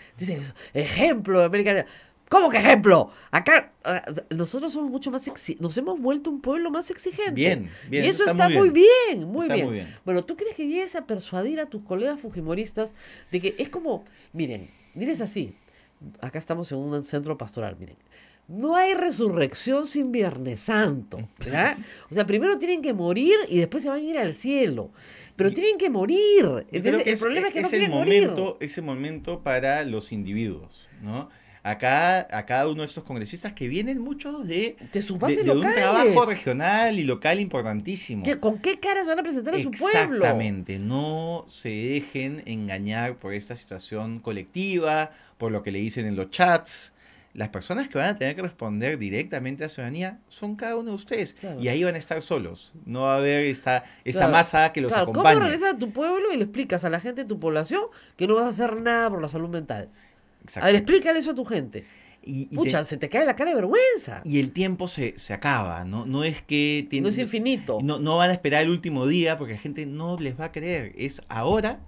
ejemplo de América ¿Cómo que ejemplo? Acá eh, nosotros somos mucho más exigentes, nos hemos vuelto un pueblo más exigente. Bien, bien. Y eso está, muy, bien. bien, muy, está bien. muy bien. Bueno, ¿tú crees que llegues a persuadir a tus colegas fujimoristas de que es como, miren, diles así, acá estamos en un centro pastoral, miren. No hay resurrección sin Viernes Santo. ¿verdad? O sea, primero tienen que morir y después se van a ir al cielo. Pero tienen que morir. el problema es que e, no el momento,
ese Es el momento para los individuos, ¿no? acá a cada uno de estos congresistas que
vienen muchos de, un trabajo
regional y local importantísimo.
¿Con qué caras van a presentar a su pueblo?
Exactamente, no se dejen engañar por esta situación colectiva, por lo que le dicen en los chats. Las personas que van a tener que responder directamente a la ciudadanía son cada uno de ustedes. Y ahí van a estar solos. No va a haber esta, esta masa que los acompañe. ¿Cómo regresas
a tu pueblo y le explicas a la gente de tu población que no vas a hacer nada por la salud mental? A ver, explícale eso a tu gente. Y, Pucha, se te cae la cara de vergüenza.
Y el tiempo se, se acaba, ¿no? No es que... Tiene, no es infinito. No, no van a esperar el último día porque la gente no les va a creer. Es ahora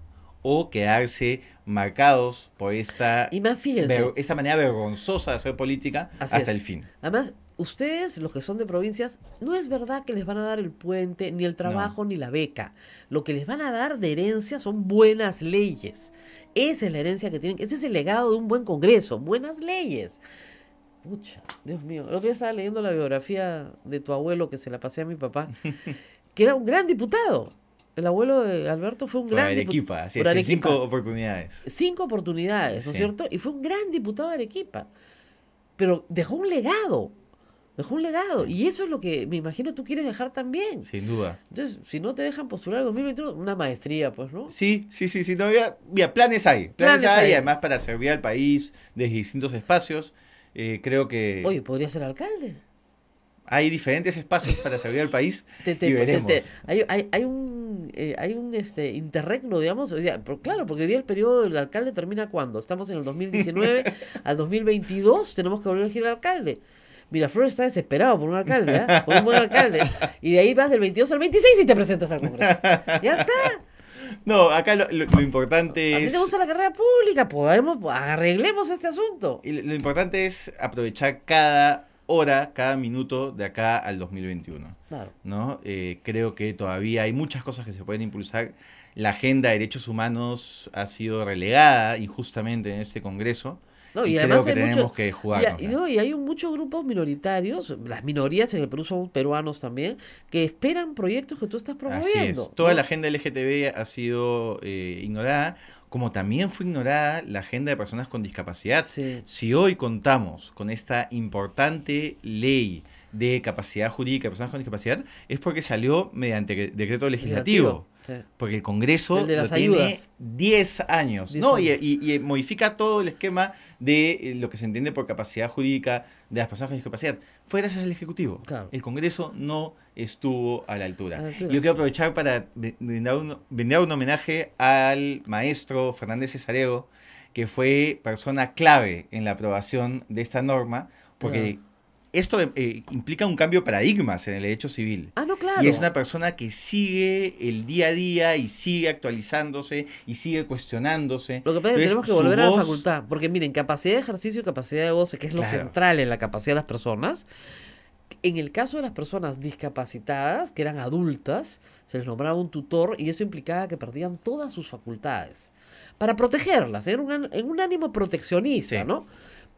o quedarse marcados por esta, y más, fíjense, esta manera vergonzosa de hacer política hasta el fin.
Además, ustedes, los que son de provincias, no es verdad que les van a dar el puente, ni el trabajo, ni la beca. Lo que les van a dar de herencia son buenas leyes. Esa es la herencia que tienen. Ese es el legado de un buen Congreso, buenas leyes. Pucha, Dios mío. El otro día estaba leyendo la biografía de tu abuelo que se la pasé a mi papá, que era un gran diputado. El abuelo de Alberto fue un gran diputado. Arequipa. Cinco
oportunidades.
Cinco oportunidades, ¿no es cierto? Y fue un gran diputado de Arequipa. Pero dejó un legado dejó un legado. Y eso es lo que me imagino tú quieres dejar también. Sin duda. Entonces, si no te dejan postular en 2021, una maestría, pues, ¿no? Sí, sí, sí, sí. todavía planes
hay. Planes, hay, además, para servir al país desde distintos espacios. Eh, creo que. Oye,
podría ser alcalde.
Hay diferentes espacios para servir al país. te,
hay, hay, hay, un, eh, hay un este, interregno, digamos. O claro, porque hoy día el periodo del alcalde termina cuando. Estamos en el 2019 al 2022, tenemos que volver a elegir al alcalde. Miraflores está desesperado por un alcalde, ¿eh? por un buen alcalde. Y de ahí vas del 22 al 26 y te presentas al Congreso. Ya está. No, acá lo, lo, lo importante a es. te gusta la carrera pública, podemos, arreglemos este asunto.
Y lo importante es aprovechar cada hora, cada minuto de acá al 2021. Claro. ¿no? Eh, creo que todavía hay muchas cosas que se pueden impulsar. La agenda de derechos humanos ha sido relegada injustamente en este Congreso y, además tenemos que jugar.
Y, hay muchos grupos minoritarios, las minorías en el Perú son peruanos también, que esperan proyectos que tú estás promoviendo. Así Toda la
agenda LGTB ha sido eh, ignorada, como también fue ignorada la agenda de personas con discapacidad. Si hoy contamos con esta importante ley de capacidad jurídica de personas con discapacidad, es porque salió mediante decreto legislativo porque el Congreso lo tiene 10 años, ¿no? Y, modifica todo el esquema de eh, lo que se entiende por capacidad jurídica de las personas con discapacidad. Fue gracias al Ejecutivo. El Congreso no estuvo a la altura. Yo quiero aprovechar para brindar un, homenaje al maestro Fernández Cesareo, que fue persona clave en la aprobación de esta norma, porque esto eh, implica un cambio de paradigmas en el derecho civil. Ah, no, claro. Y es una persona que sigue el día a día y sigue actualizándose y sigue cuestionándose. Lo que pasa es que tenemos que volver a la facultad,
porque miren, capacidad de ejercicio y capacidad de voz, que es lo central en la capacidad de las personas. En el caso de las personas discapacitadas, que eran adultas, se les nombraba un tutor y eso implicaba que perdían todas sus facultades para protegerlas, en, un, en un, ánimo proteccionista, ¿no?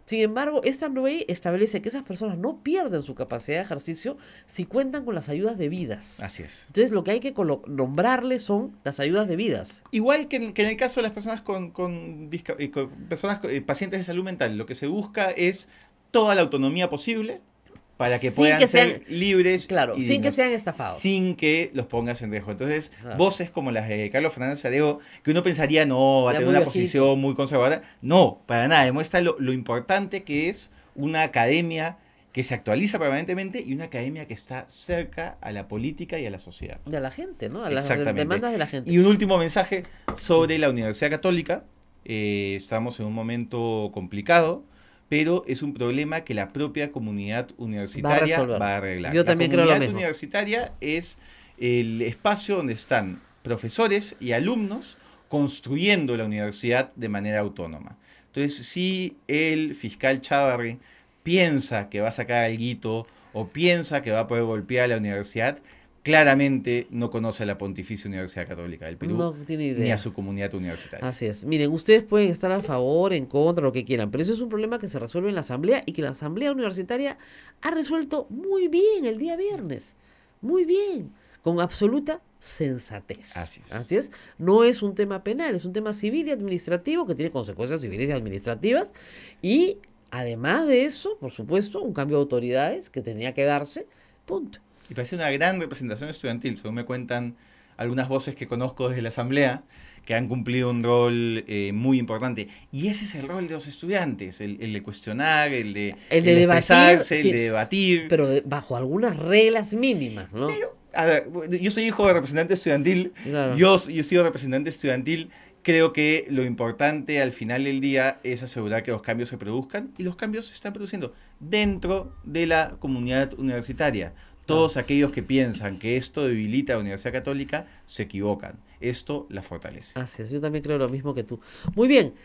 Sin embargo, esta ley establece que esas personas no pierden su capacidad de ejercicio si cuentan con las ayudas debidas. Así es. Entonces, lo que hay que nombrarle son las ayudas debidas. Igual que en, el caso de las personas con,
con, eh, personas eh, pacientes de salud mental, lo que se busca es toda la autonomía posible, para que puedan ser libres. Claro, sin que sean estafados. Sin que los pongas en riesgo. Entonces, voces como las de Carlos Fernández Arego, que uno pensaría, no, va a tener una posición muy conservadora. No, para nada. Demuestra lo, importante que es una academia que se actualiza permanentemente y una academia que está cerca a la política y a la sociedad.
a la gente,
¿no? A las demandas de la gente. Y un último mensaje sobre la Universidad Católica. Eh, estamos en un momento complicado pero es un problema que la propia comunidad universitaria va a, arreglar. Yo también creo lo La comunidad universitaria es el espacio donde están profesores y alumnos construyendo la universidad de manera autónoma. Entonces, si el fiscal Chávarri piensa que va a sacar algo o piensa que va a poder golpear a la universidad, claramente no conoce a la Pontificia Universidad Católica del Perú ni a su comunidad universitaria.
Así es. Miren, ustedes pueden estar a favor, en contra, lo que quieran, pero eso es un problema que se resuelve en la Asamblea y que la Asamblea Universitaria ha resuelto muy bien el día viernes. Muy bien. Con absoluta sensatez. Así es. Así es. No es un tema penal, es un tema civil y administrativo que tiene consecuencias civiles y administrativas. Y además de eso, por supuesto, un cambio de autoridades que tenía que darse. Punto.
Y parece una gran representación estudiantil, según me cuentan algunas voces que conozco desde la asamblea, que han cumplido un rol eh, muy importante. Y ese es el rol de los estudiantes, el, de cuestionar, el de, el el debatir, de debatir.
Pero bajo algunas reglas mínimas, ¿no? Pero, a ver, yo soy
hijo de representante estudiantil, yo, yo he sido representante estudiantil, creo que lo importante al final del día es asegurar que los cambios se produzcan y los cambios se están produciendo dentro de la comunidad universitaria. Todos aquellos que piensan que esto debilita a la Universidad
Católica se equivocan. Esto la fortalece. Ah, así es, yo también creo lo mismo que tú. Muy bien.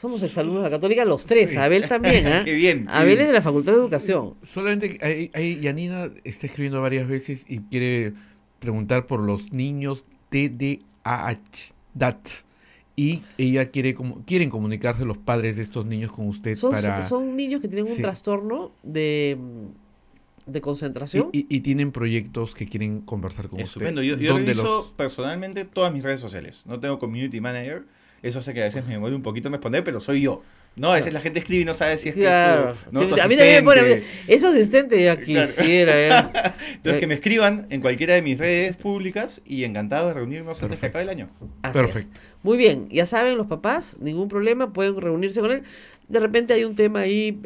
Somos exalumnos de la Católica, los tres. Abel también, ¿eh? qué bien. Abel es de la Facultad de Educación.
Solamente, ahí, Yanina está escribiendo varias veces y quiere preguntar por los niños tdah Y ella quiere, como, quieren comunicarse los padres de estos niños con usted son, para... Son niños que tienen un
trastorno de de concentración.
Y, tienen proyectos que quieren conversar con ustedes. usted. Yo,
yo personalmente todas mis redes sociales. No tengo community manager. Eso hace que a veces me demore un poquito a responder, pero soy yo. No, a veces la gente escribe y no sabe si es que es A mí también me Es asistente ya quisiera. Eh. Entonces, que me eh. escriban en cualquiera de mis redes públicas
y encantado de reunirnos antes que acabe el año. Perfecto. Muy bien, ya saben, los papás, ningún problema, pueden reunirse con él. De repente hay un tema ahí.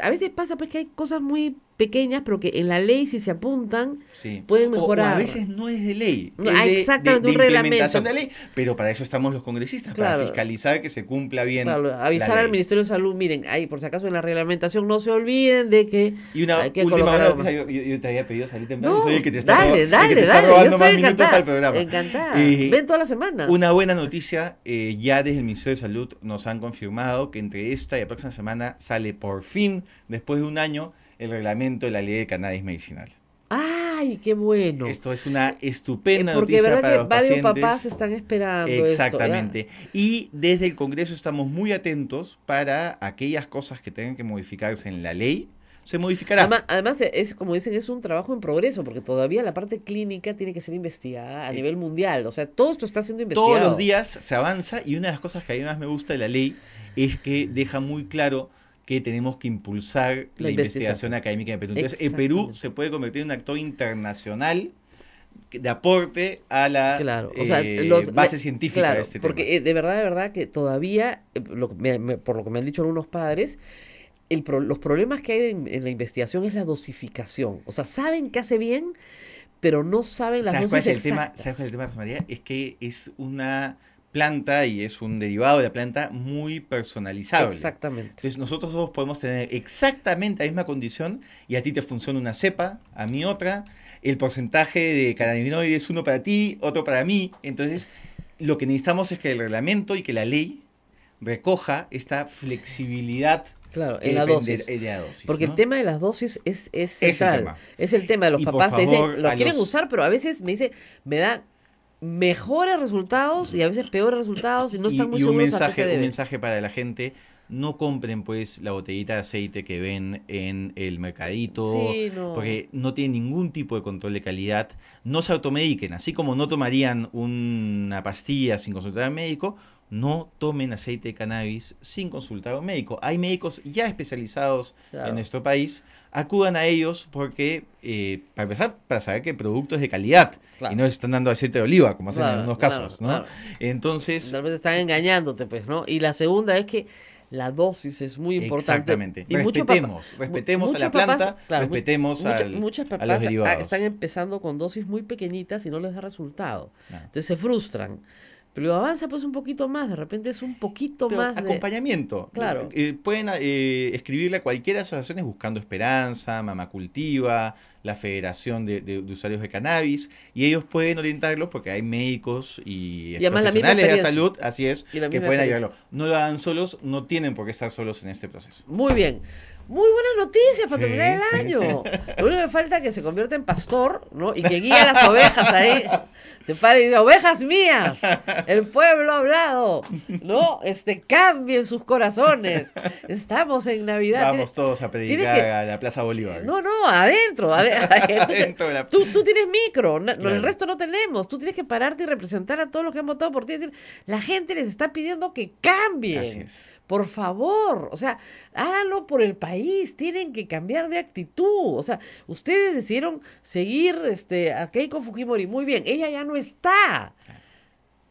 a veces pasa pues que hay cosas muy pequeñas, pero que en la ley si se apuntan
pueden mejorar. O, a veces no
es de ley,
no, es de, de, implementación de ley, pero para eso estamos los congresistas, para fiscalizar que se cumpla bien. Claro, avisar al Ministerio
de Salud, miren, ahí por si acaso en la reglamentación no se olviden de que y una última hora,
yo, te había pedido salir temprano, que te dale, dale, dale, Yo robando más minutos al programa. Encantada. Ven toda la semana. Una buena noticia, eh, ya desde el Ministerio de Salud nos han confirmado que entre esta y la próxima semana sale por fin, después de un año, el reglamento de la ley de cannabis medicinal. ¡Ay, qué bueno! Esto es una estupenda eh, porque de verdad que varios papás
están esperando. Exactamente.
y desde el Congreso estamos muy atentos para aquellas cosas que tengan que modificarse en la ley. Se modificará.
Además, es, como dicen, es un trabajo en progreso, porque todavía la parte clínica tiene que ser investigada a eh, nivel mundial. O sea, todo esto está siendo investigado. Todos los
días se avanza y una de las cosas que a mí más me gusta de la ley es que deja muy claro que tenemos que impulsar la, investigación. académica en Perú. Entonces, en Perú se puede convertir en un actor internacional de aporte a la eh, base científica de este tema. Porque
eh, de verdad, de verdad que todavía, eh, por lo que me han dicho algunos padres, los problemas que hay en, la investigación es la dosificación. O sea, saben que hace bien, pero no saben las dosis ¿Sabes es el
tema, María? Es que es una planta y es un derivado de la planta muy personalizado. Exactamente. Entonces nosotros dos podemos tener exactamente la misma condición y a ti te funciona una cepa, a mí otra, el porcentaje de cannabinoides uno para ti, otro para mí. Entonces lo que necesitamos es que el reglamento y que la ley
recoja esta flexibilidad Claro, en la dosis. Porque el tema de las dosis es, es Es el tema, es el tema de los papás. lo quieren usar, pero a veces me dice, me da mejores resultados y a veces peores resultados y no están muy y un mensaje, un mensaje
para la gente no compren pues la botellita de aceite que ven en el mercadito, porque no tienen ningún tipo de control de calidad, no se automediquen, así como no tomarían una pastilla sin consultar al médico, no tomen aceite de cannabis sin consultar a un médico. Hay médicos ya especializados en nuestro país. Acudan a ellos porque, eh, para empezar, para saber que el producto es de calidad y no están dando aceite de oliva, como hacen en algunos casos, ¿no?
Entonces... Realmente están engañándote, pues, ¿no? Y la segunda es que la dosis es muy importante. Exactamente. Y respetemos, respetemos a la planta, respetemos muchas a están empezando con dosis muy pequeñitas y no les da resultado. Entonces se frustran. Pero avanza pues un poquito más, de repente es un poquito más. Acompañamiento. Eh, claro.
Eh, pueden eh, escribirle a cualquier asociación buscando Esperanza, Mama Cultiva, la Federación de, Usuarios de Cannabis, y ellos pueden orientarlos porque hay médicos y, profesionales de salud, así es, que pueden ayudarlo. No lo hagan solos, no tienen por qué estar solos en este proceso.
Muy bien. Muy buenas noticias para terminar el año. Lo único que falta es que se convierta en pastor, ¿no? Y que guíe a las ovejas ahí. Se pare y dice, ovejas mías, el pueblo ha hablado, ¿no? Este, cambien sus corazones. Estamos en Navidad. Vamos
todos a pedir a la Plaza Bolívar.
No, no, adentro. adentro, tú, tienes micro, el resto no tenemos. Tú tienes que pararte y representar a todos los que han votado por ti. decir, la gente les está pidiendo que cambien. Así es. Por favor, o sea, háganlo por el país, tienen que cambiar de actitud. O sea, ustedes decidieron seguir este, a Keiko Fujimori. Muy bien, ella ya no está.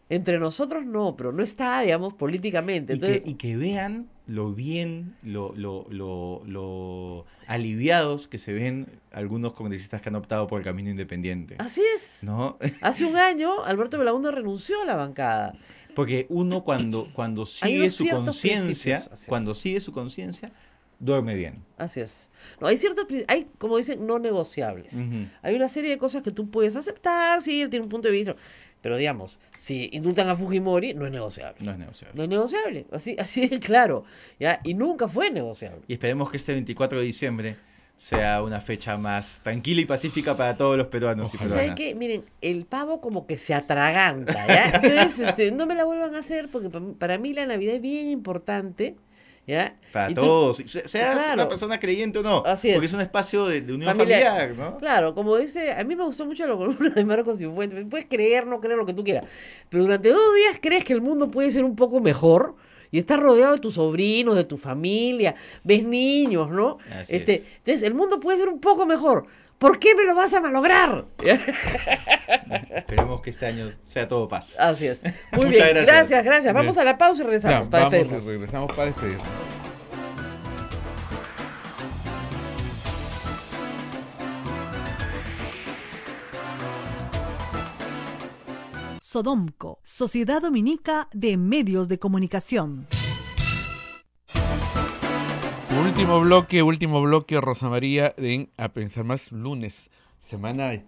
Entre nosotros no, pero no está, digamos, políticamente. y,
que, vean lo bien, lo, lo, lo, aliviados que se ven algunos congresistas que han optado por el camino independiente. Así es. ¿No? Hace un año, Alberto Belaunde renunció a la bancada. Porque uno cuando, cuando sigue su conciencia, cuando sigue su conciencia, duerme bien.
Así es. No, hay ciertos, hay, como dicen, no negociables. Hay una serie de cosas que tú puedes aceptar, sí, él tiene un punto de vista. Pero digamos, si indultan a Fujimori, no es negociable. No es negociable. No es negociable. Así, así de claro. ¿ya? Y nunca fue negociable.
Y esperemos que este 24 de diciembre sea una fecha más tranquila y pacífica para todos los peruanos y peruanas. ¿Saben
que, Miren, el pavo como que se atraganta, ¿ya? Entonces, este, no me la vuelvan a hacer porque para mí la Navidad es bien importante.
¿Ya? Para todos, seas una persona creyente o no, así es. porque es un espacio de, unión familiar, ¿no?
Claro, como dice, a mí me gustó mucho la columna de Marcos Fuente. puedes creer, no creer, lo que tú quieras, pero durante dos días crees que el mundo puede ser un poco mejor, y estás rodeado de tus sobrinos, de tu familia, ves niños, ¿no? este, Entonces, el mundo puede ser un poco mejor. ¿Por qué me lo vas a malograr?
Esperemos
que este año sea todo paz.
Así es. Muy Muchas bien. Gracias, gracias. gracias. Vamos a la pausa y regresamos para para
vamos, Regresamos para despedirnos.
Sodomco, Sociedad Dominica de Medios de Comunicación.
Último bloque, último bloque, Rosa María,
en A Pensar Más lunes, semana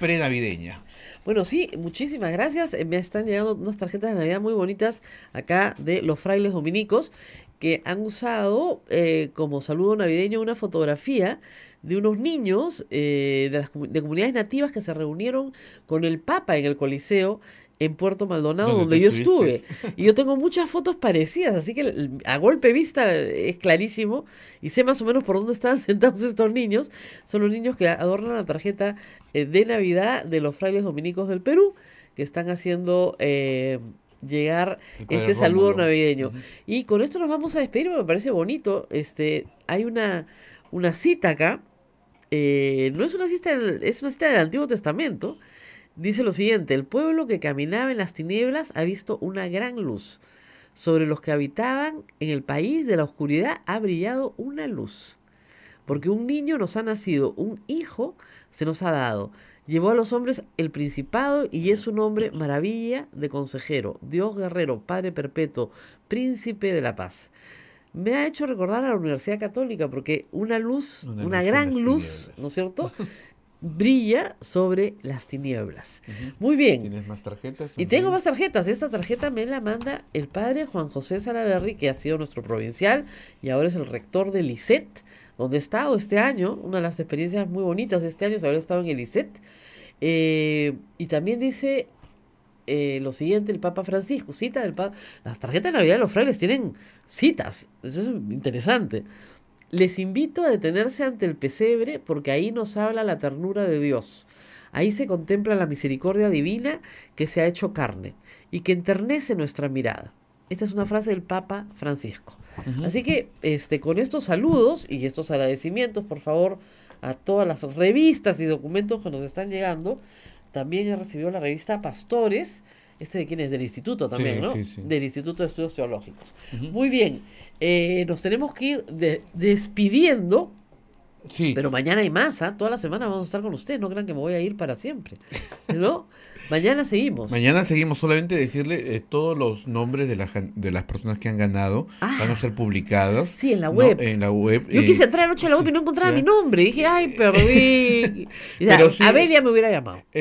prenavideña. Bueno, sí, muchísimas gracias. Eh, me están llegando unas tarjetas de Navidad muy bonitas acá de los frailes dominicos que han usado eh, como saludo navideño una fotografía de unos niños eh, de comunidades nativas que se reunieron con el Papa en el Coliseo en Puerto Maldonado, donde, yo estuve. Y yo tengo muchas fotos parecidas, así que a golpe vista eh, es clarísimo y sé más o menos por dónde están sentados estos niños. Son los niños que adornan la tarjeta eh, de Navidad de los frailes dominicos del Perú, que están haciendo... Eh, llegar este saludo navideño. Y con esto nos vamos a despedir, me parece bonito. Este, hay una, una cita acá. no es una cita, es una cita del Antiguo Testamento, Dice lo siguiente, el pueblo que caminaba en las tinieblas ha visto una gran luz. Sobre los que habitaban en el país de la oscuridad ha brillado una luz. Porque un niño nos ha nacido, un hijo se nos ha dado. Llevó a los hombres el principado y es un hombre maravilla de consejero, Dios guerrero, Padre perpetuo, príncipe de la paz. Me ha hecho recordar a la Universidad Católica porque una luz, una, gran luz, ¿no es cierto? brilla sobre las tinieblas. Muy bien. ¿Tienes más tarjetas? Y tengo más tarjetas. Esta tarjeta me la manda el padre Juan José Salaverri, que ha sido nuestro provincial y ahora es el rector del ICET, donde he estado este año. Una de las experiencias muy bonitas de este año es haber estado en el ICET. Eh, y también dice eh, lo siguiente, el Papa Francisco, cita del Papa. Las tarjetas de Navidad de los frailes tienen citas. Eso es interesante. Les invito a detenerse ante el pesebre porque ahí nos habla la ternura de Dios. Ahí se contempla la misericordia divina que se ha hecho carne y que enternece nuestra mirada. Esta es una frase del Papa Francisco. Así que este, con estos saludos y estos agradecimientos, por favor, a todas las revistas y documentos que nos están llegando, también he recibido la revista Pastores, este de quién es, del instituto también, ¿no? Del Instituto de Estudios Teológicos. Muy bien, eh, nos tenemos que ir despidiendo. Pero mañana hay más, ¿ah? toda la semana vamos a estar con ustedes no crean que me voy a ir para siempre. ¿No? Mañana seguimos.
Mañana seguimos. Solamente decirle eh, todos los nombres de, de las personas que han ganado ah. van a ser publicados. Sí, en la web. en la web. Yo quise
entrar eh, anoche a la web y no encontraba mi nombre. dije, eh, ay, perdí. Pero me hubiera llamado.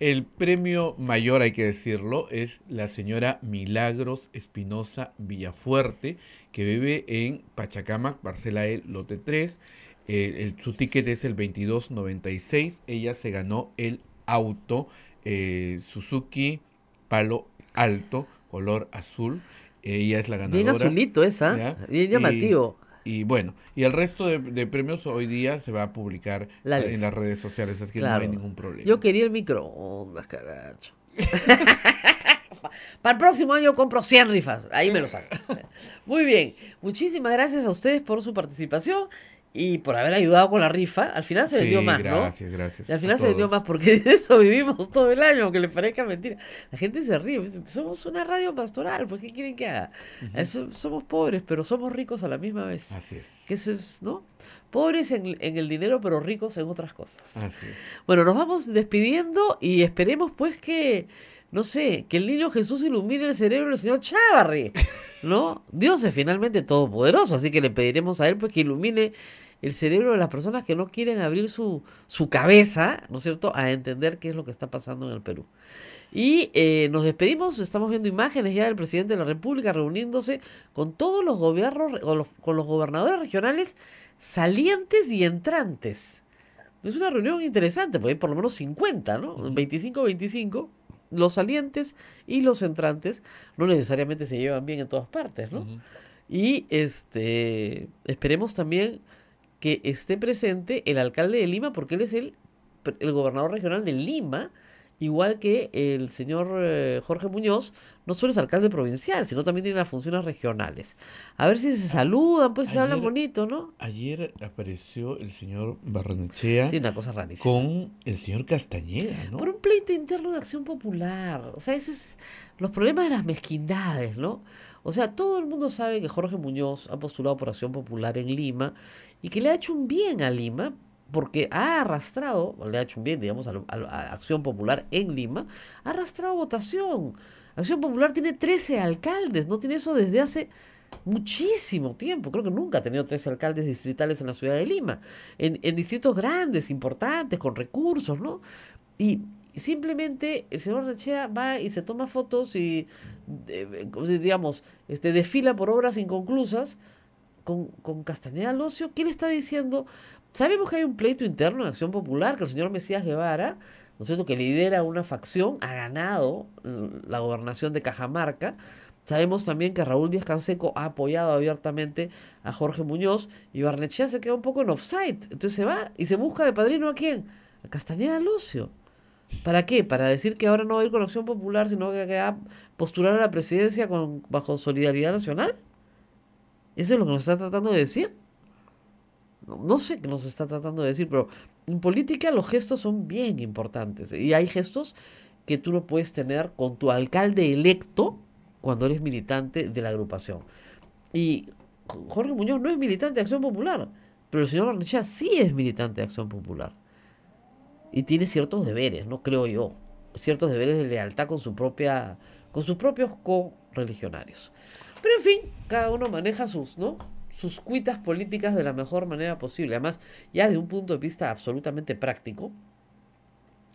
El, premio mayor, hay que decirlo, es la señora Milagros Espinosa Villafuerte, que vive en Pachacamac, Barcela E, lote 3. el, su ticket es el 2296. Ella se ganó el auto eh, Suzuki Palo Alto, color azul. Ella es la ganadora. Bien azulito esa, bien llamativo. Y, bueno, y el resto de, premios hoy día se va a publicar en las redes sociales, así que no hay ningún problema. Yo
quería el microondas, caracho. Para el próximo año compro 100 rifas, ahí me lo saco. Muy bien, muchísimas gracias a ustedes por su participación y por haber ayudado con la rifa, al final se vendió más, gracias,
Gracias, al final se vendió
más porque de eso vivimos todo el año, aunque le parezca mentira. La gente se ríe, somos una radio pastoral, pues ¿qué quieren que haga? somos pobres, pero somos ricos a la misma vez. Así es. Que eso es, ¿no? Pobres en, en, el dinero, pero ricos en otras cosas. Así es. Bueno, nos vamos despidiendo y esperemos pues que no sé, que el niño Jesús ilumine el cerebro del señor Chávarri, ¿no? Dios es finalmente todopoderoso, así que le pediremos a él pues que ilumine el cerebro de las personas que no quieren abrir su, su cabeza, ¿no es cierto?, a entender qué es lo que está pasando en el Perú. Y eh, nos despedimos, estamos viendo imágenes ya del presidente de la República reuniéndose con todos los gobiernos, con los, los gobernadores regionales salientes y entrantes. Es una reunión interesante, porque hay por lo menos 50, ¿no? 25-25 los salientes y los entrantes no necesariamente se llevan bien en todas partes, ¿no? Y este esperemos también que esté presente el alcalde de Lima, porque él es el, el gobernador regional de Lima, igual que el señor eh, Jorge Muñoz, no solo es alcalde provincial, sino también tiene las funciones regionales. A ver si se saludan, pues se hablan bonito, ¿no? Ayer apareció el
señor Barranchea Con el señor Castañeda, ¿no?
Por un pleito interno de acción popular. O sea, esos los problemas de las mezquindades, ¿no? O sea, todo el mundo sabe que Jorge Muñoz ha postulado por acción popular en Lima y que le ha hecho un bien a Lima, porque ha arrastrado, le ha hecho un bien, digamos, a, Acción Popular en Lima, ha arrastrado votación. Acción Popular tiene 13 alcaldes, no tiene eso desde hace muchísimo tiempo, creo que nunca ha tenido 13 alcaldes distritales en la ciudad de Lima, en, distritos grandes, importantes, con recursos, ¿no? Y, simplemente el señor Rechea va y se toma fotos y, digamos, este, desfila por obras inconclusas con, con Castañeda Locio. ¿Quién está diciendo, Sabemos que hay un pleito interno en Acción Popular, que el señor Mesías Guevara, ¿no es que lidera una facción, ha ganado la gobernación de Cajamarca. Sabemos también que Raúl Díaz Canseco ha apoyado abiertamente a Jorge Muñoz y Barnechea se queda un poco en offside. Entonces se va y se busca de padrino a quién? A Castañeda Lucio. ¿Para qué? Para decir que ahora no va a ir con Acción Popular, sino que va a postular a la presidencia con, bajo solidaridad nacional. Eso es lo que nos está tratando de decir no sé qué nos está tratando de decir, pero en política los gestos son bien importantes ¿eh? y hay gestos que tú no puedes tener con tu alcalde electo cuando eres militante de la agrupación. Y Jorge Muñoz no es militante de Acción Popular, pero el señor Arnechea sí es militante de Acción Popular. Y tiene ciertos deberes, no creo yo, ciertos deberes de lealtad con su propia con sus propios co-religionarios. Pero en fin, cada uno maneja sus, ¿no? sus cuitas políticas de la mejor manera posible. Además, ya de un punto de vista absolutamente práctico,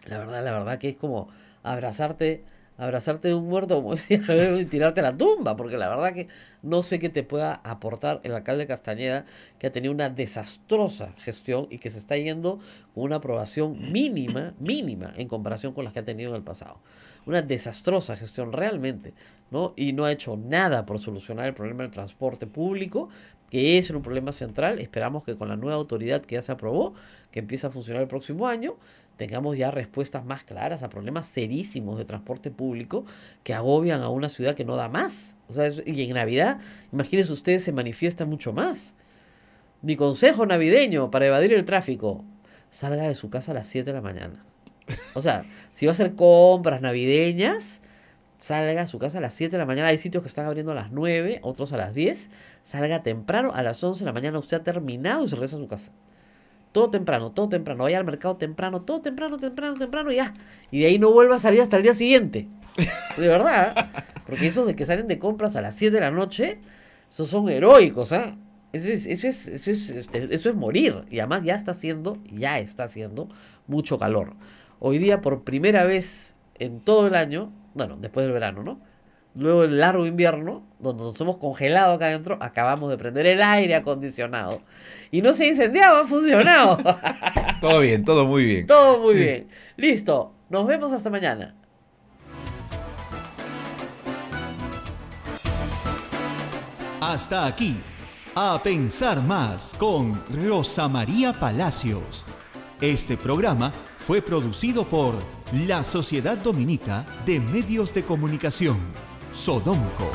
la verdad, la verdad que es como abrazarte, abrazarte de un muerto y tirarte a la tumba, porque la verdad que no sé qué te pueda aportar el alcalde Castañeda, que ha tenido una desastrosa gestión y que se está yendo con una aprobación mínima, mínima en comparación con las que ha tenido en el pasado una desastrosa gestión realmente, ¿no? Y no ha hecho nada por solucionar el problema del transporte público, que es un problema central. Esperamos que con la nueva autoridad que ya se aprobó, que empieza a funcionar el próximo año, tengamos ya respuestas más claras a problemas serísimos de transporte público que agobian a una ciudad que no da más. y en Navidad, imagínense ustedes, se manifiesta mucho más. Mi consejo navideño para evadir el tráfico, salga de su casa a las 7 de la mañana. O sea, si va a hacer compras navideñas, salga a su casa a las 7 de la mañana. Hay sitios que están abriendo a las 9, otros a las 10. Salga temprano, a las 11 de la mañana usted ha terminado y se regresa a su casa. Todo temprano, todo temprano. Vaya al mercado temprano, todo temprano, temprano, temprano y ya. Y de ahí no vuelva a salir hasta el día siguiente. De verdad. Porque esos de que salen de compras a las 7 de la noche, esos son heroicos, ¿ah? Eso es, eso es, eso es, este, eso es morir. Y además ya está haciendo, ya está haciendo mucho calor. Hoy día por primera vez en todo el año, bueno, después del verano, ¿no? Luego el largo invierno, donde nos hemos congelado acá adentro, acabamos de prender el aire acondicionado. Y no se incendiaba, ha funcionado.
todo bien, todo muy bien. Todo muy bien.
Listo, nos vemos hasta mañana.
Hasta aquí, a pensar más con Rosa María Palacios. Este programa fue producido por la Sociedad Dominica de Medios de Comunicación, Sodomco.